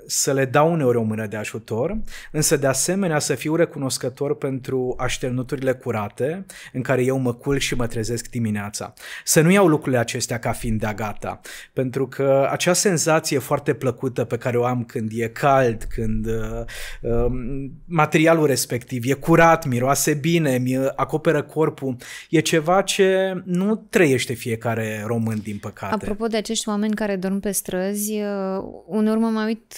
să le dau uneori o mână de ajutor, însă de asemenea să fiu recunoscător pentru așternuturile curate în care eu mă culc și mă trezesc dimineața. Să nu iau lucrurile acestea ca fiind de gata, pentru că acea senzație foarte plăcută pe care o am când e cald, când uh, um, materialul respectiv e curat, miroase bine, mi acoperă corpul, e ceva ce nu trăiește fiecare român, din păcate. Apropo de acești oameni care dorm pe străzi, uh, uneori mă uit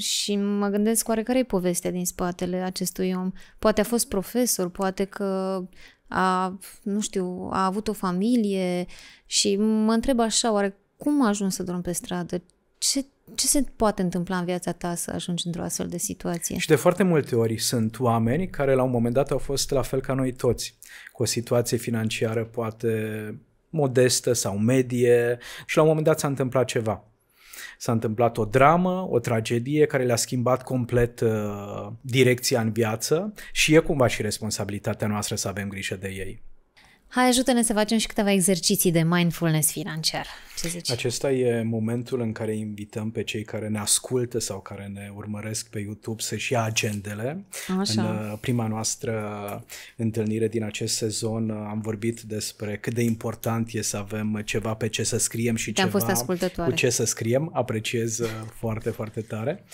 și mă gândesc oare care e povestea din spatele acestui om. Poate a fost profesor, poate că a, nu știu, a avut o familie și mă întreb așa, oare cum a ajuns să dorm pe stradă? Ce, ce se poate întâmpla în viața ta să ajungi într-o astfel de situație? Și de foarte multe ori sunt oameni care la un moment dat au fost la fel ca noi toți, cu o situație financiară poate modestă sau medie și la un moment dat s-a întâmplat ceva. S-a întâmplat o dramă, o tragedie care le-a schimbat complet uh, direcția în viață și e cumva și responsabilitatea noastră să avem grijă de ei. Hai, ajută-ne să facem și câteva exerciții de mindfulness financiar. Ce zici? Acesta e momentul în care invităm pe cei care ne ascultă sau care ne urmăresc pe YouTube să-și ia agendele. Așa. În uh, prima noastră întâlnire din acest sezon uh, am vorbit despre cât de important e să avem ceva pe ce să scriem și Te-am ceva fost ascultătoare. cu ce să scriem. Apreciez uh, foarte, foarte tare.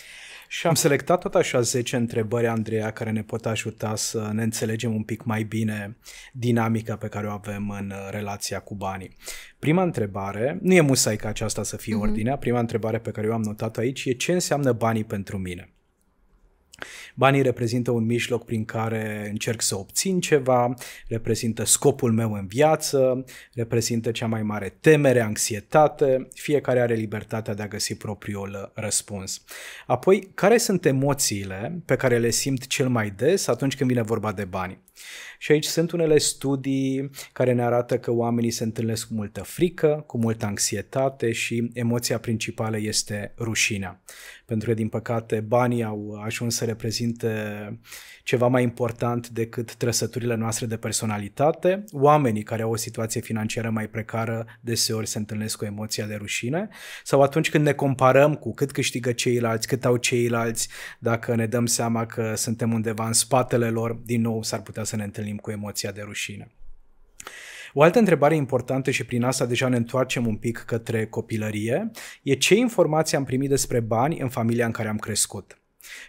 Și am selectat tot așa 10 întrebări, Andreea, care ne pot ajuta să ne înțelegem un pic mai bine dinamica pe care o avem în uh, relația cu banii. Prima întrebare, nu e musai ca aceasta să fie mm-hmm. ordinea, prima întrebare pe care eu am notat aici e ce înseamnă banii pentru mine? Banii reprezintă un mijloc prin care încerc să obțin ceva, reprezintă scopul meu în viață, reprezintă cea mai mare temere, anxietate, fiecare are libertatea de a găsi propriul răspuns. Apoi, care sunt emoțiile pe care le simt cel mai des atunci când vine vorba de bani? Și aici sunt unele studii care ne arată că oamenii se întâlnesc cu multă frică, cu multă anxietate și emoția principală este rușinea. Pentru că, din păcate, banii au ajuns să reprezinte ceva mai important decât trăsăturile noastre de personalitate. Oamenii care au o situație financiară mai precară deseori se întâlnesc cu emoția de rușine sau atunci când ne comparăm cu cât câștigă ceilalți, cât au ceilalți, dacă ne dăm seama că suntem undeva în spatele lor, din nou s-ar putea să ne întâlnim cu emoția de rușine. O altă întrebare importantă și prin asta deja ne întoarcem un pic către copilărie e ce informații am primit despre bani în familia în care am crescut.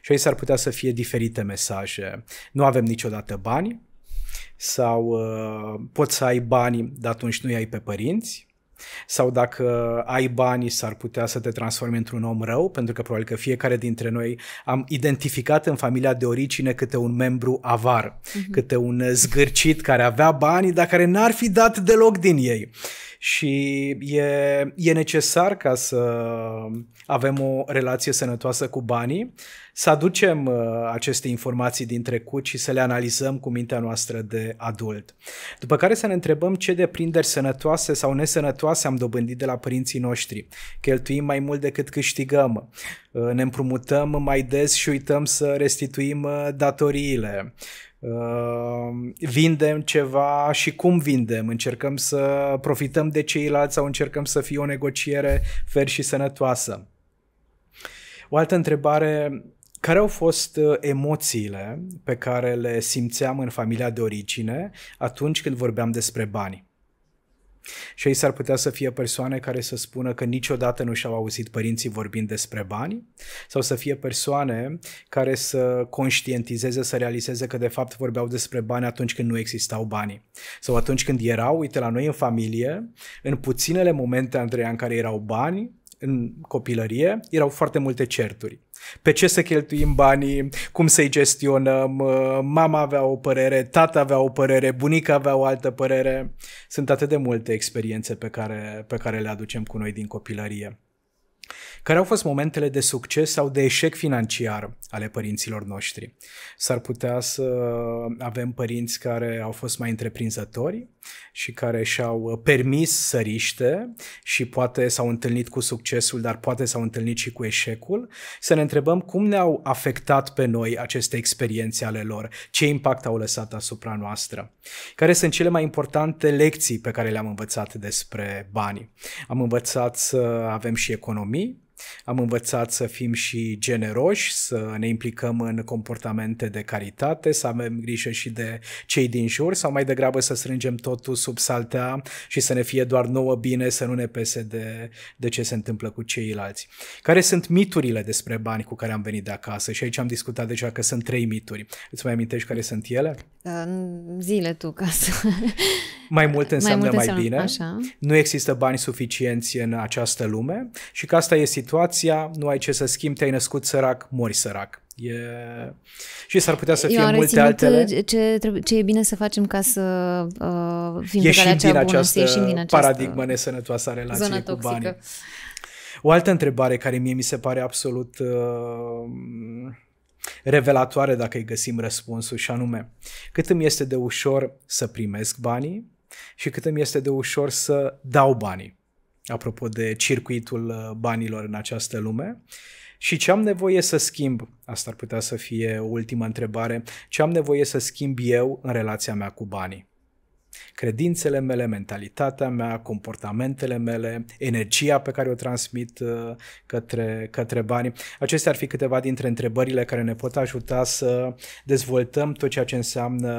Și aici s-ar putea să fie diferite mesaje. Nu avem niciodată bani sau uh, poți să ai bani, dar atunci nu ai pe părinți sau dacă ai bani s-ar putea să te transformi într-un om rău, pentru că probabil că fiecare dintre noi am identificat în familia de origine câte un membru avar, mm-hmm. câte un zgârcit care avea bani, dar care n-ar fi dat deloc din ei. Și e, e necesar ca să avem o relație sănătoasă cu banii, să aducem uh, aceste informații din trecut și să le analizăm cu mintea noastră de adult. După care să ne întrebăm ce deprinderi sănătoase sau nesănătoase am dobândit de la părinții noștri. Cheltuim mai mult decât câștigăm, uh, ne împrumutăm mai des și uităm să restituim uh, datoriile. Uh, vindem ceva și cum vindem, încercăm să profităm de ceilalți sau încercăm să fie o negociere fer și sănătoasă. O altă întrebare, care au fost uh, emoțiile pe care le simțeam în familia de origine atunci când vorbeam despre bani? Și ei s-ar putea să fie persoane care să spună că niciodată nu și-au auzit părinții vorbind despre bani sau să fie persoane care să conștientizeze, să realizeze că de fapt vorbeau despre bani atunci când nu existau banii sau atunci când erau, uite la noi în familie, în puținele momente, Andreea, în care erau bani, în copilărie, erau foarte multe certuri. Pe ce să cheltuim banii, cum să-i gestionăm, uh, mama avea o părere, tata avea o părere, bunica avea o altă părere. Sunt atât de multe experiențe pe care, pe care le aducem cu noi din copilărie. Care au fost momentele de succes sau de eșec financiar ale părinților noștri? S-ar putea să avem părinți care au fost mai întreprinzători și care și-au uh, permis să riște și poate s-au întâlnit cu succesul, dar poate s-au întâlnit și cu eșecul. Să ne întrebăm cum ne-au afectat pe noi aceste experiențe ale lor, ce impact au lăsat asupra noastră, care sunt cele mai importante lecții pe care le-am învățat despre bani. Am învățat să avem și economie, me Am învățat să fim și generoși, să ne implicăm în comportamente de caritate, să avem grijă și de cei din jur sau mai degrabă să strângem totul sub saltea și să ne fie doar nouă bine, să nu ne pese de, de ce se întâmplă cu ceilalți. Care sunt miturile despre bani cu care am venit de acasă? Și aici am discutat deja că sunt trei mituri. Îți mai amintești care sunt ele? Uh, zile tu ca să... Mai mult înseamnă mai, mult înseamnă mai bine. Așa. Nu există bani suficienți în această lume și că asta e situația situația, nu ai ce să schimbi, te-ai născut sărac, mori sărac. E... Și s-ar putea să fie multe altele. Uh, ce, trebuie, ce e bine să facem ca să uh, fim ieșim, din bună, această ieșim din această paradigmă nesănătoasă a relației cu banii. O altă întrebare care mie mi se pare absolut uh, revelatoare dacă îi găsim răspunsul și anume cât îmi este de ușor să primesc banii și cât îmi este de ușor să dau banii apropo de circuitul uh, banilor în această lume. Și ce am nevoie să schimb, asta ar putea să fie o ultimă întrebare, ce am nevoie să schimb eu în relația mea cu banii? credințele mele, mentalitatea mea, comportamentele mele, energia pe care o transmit uh, către, către bani. Acestea ar fi câteva dintre întrebările care ne pot ajuta să dezvoltăm tot ceea ce înseamnă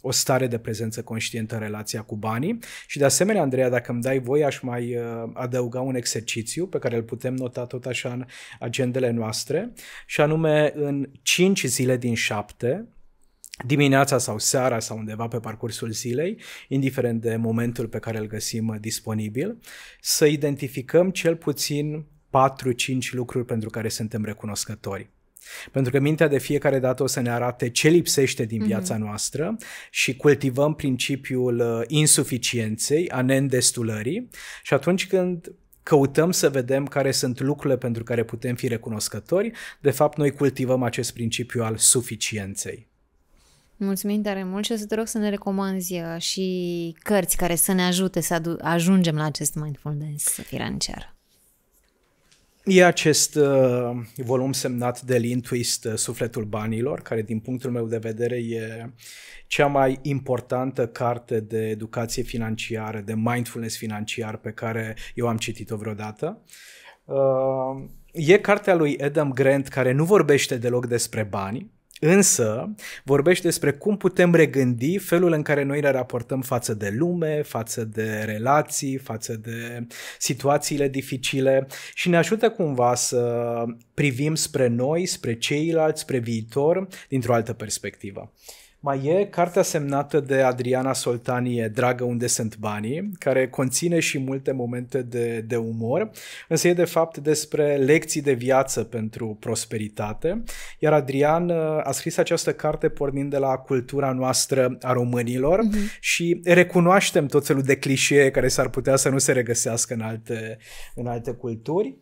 o stare de prezență conștientă în relația cu banii. Și de asemenea, Andreea, dacă îmi dai voi, aș mai uh, adăuga un exercițiu pe care îl putem nota tot așa în agendele noastre, și anume în 5 zile din 7, dimineața sau seara sau undeva pe parcursul zilei, indiferent de momentul pe care îl găsim uh, disponibil, să identificăm cel puțin 4-5 lucruri pentru care suntem recunoscători. Pentru că mintea de fiecare dată o să ne arate ce lipsește din viața mm-hmm. noastră și cultivăm principiul uh, insuficienței, a neîndestulării și atunci când căutăm să vedem care sunt lucrurile pentru care putem fi recunoscători, de fapt noi cultivăm acest principiu al suficienței. Mulțumim tare mult și o să te rog să ne recomanzi uh, și cărți care să ne ajute să ajungem la acest mindfulness financiar. E acest uh, volum semnat de Lin Twist, uh, Sufletul Banilor, care din punctul meu de vedere e cea mai importantă carte de educație financiară, de mindfulness financiar pe care eu am citit-o vreodată. Uh, e cartea lui Adam Grant care nu vorbește deloc despre bani, Însă, vorbește despre cum putem regândi felul în care noi ne raportăm față de lume, față de relații, față de situațiile dificile și ne ajută cumva să privim spre noi, spre ceilalți, spre viitor, dintr-o altă perspectivă. Mai e cartea semnată de Adriana Soltanie, Dragă unde sunt banii, care conține și multe momente de, de umor, însă e de fapt despre lecții de viață pentru prosperitate, iar Adrian uh, a scris această carte pornind de la cultura noastră a românilor mm-hmm. și recunoaștem tot felul de clișee care s-ar putea să nu se regăsească în alte, în alte culturi.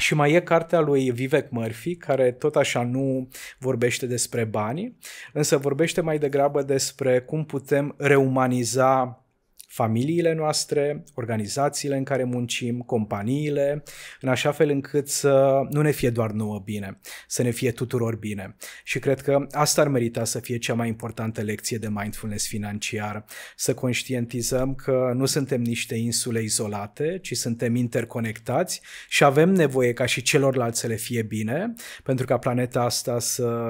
Și mai e cartea lui Vivek Murphy, care tot așa nu vorbește despre bani, însă vorbește mai degrabă despre cum putem reumaniza familiile noastre, organizațiile în care muncim, companiile, în așa fel încât să nu ne fie doar nouă bine, să ne fie tuturor bine. Și cred că asta ar merita să fie cea mai importantă lecție de mindfulness financiar, să conștientizăm că nu suntem niște insule izolate, ci suntem interconectați și avem nevoie ca și celorlalți să le fie bine, pentru ca planeta asta să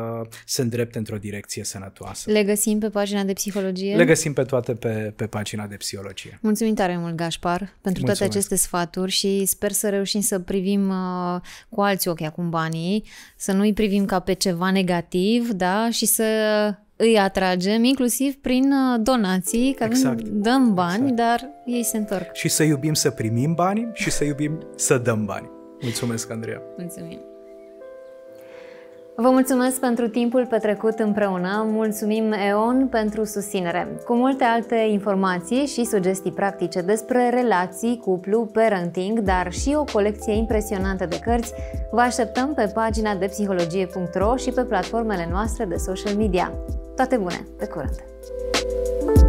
se îndrepte într-o direcție sănătoasă. Le găsim pe pagina de psihologie? Le găsim pe toate pe, pe pagina de psihologie psihologie. Mulțumim tare mult, Gașpar, pentru Mulțumesc. toate aceste sfaturi și sper să reușim să privim uh, cu alți ochi acum banii, să nu-i privim ca pe ceva negativ, da, și să îi atragem, inclusiv prin uh, donații, că exact. dăm bani, exact. dar ei se întorc. Și să iubim să primim bani și să iubim să dăm bani. Mulțumesc, Andreea! Mulțumim! Vă mulțumesc pentru timpul petrecut împreună, mulțumim EON pentru susținere. Cu multe alte informații și sugestii practice despre relații, cuplu, parenting, dar și o colecție impresionantă de cărți, vă așteptăm pe pagina de psihologie.ro și pe platformele noastre de social media. Toate bune! Pe curând!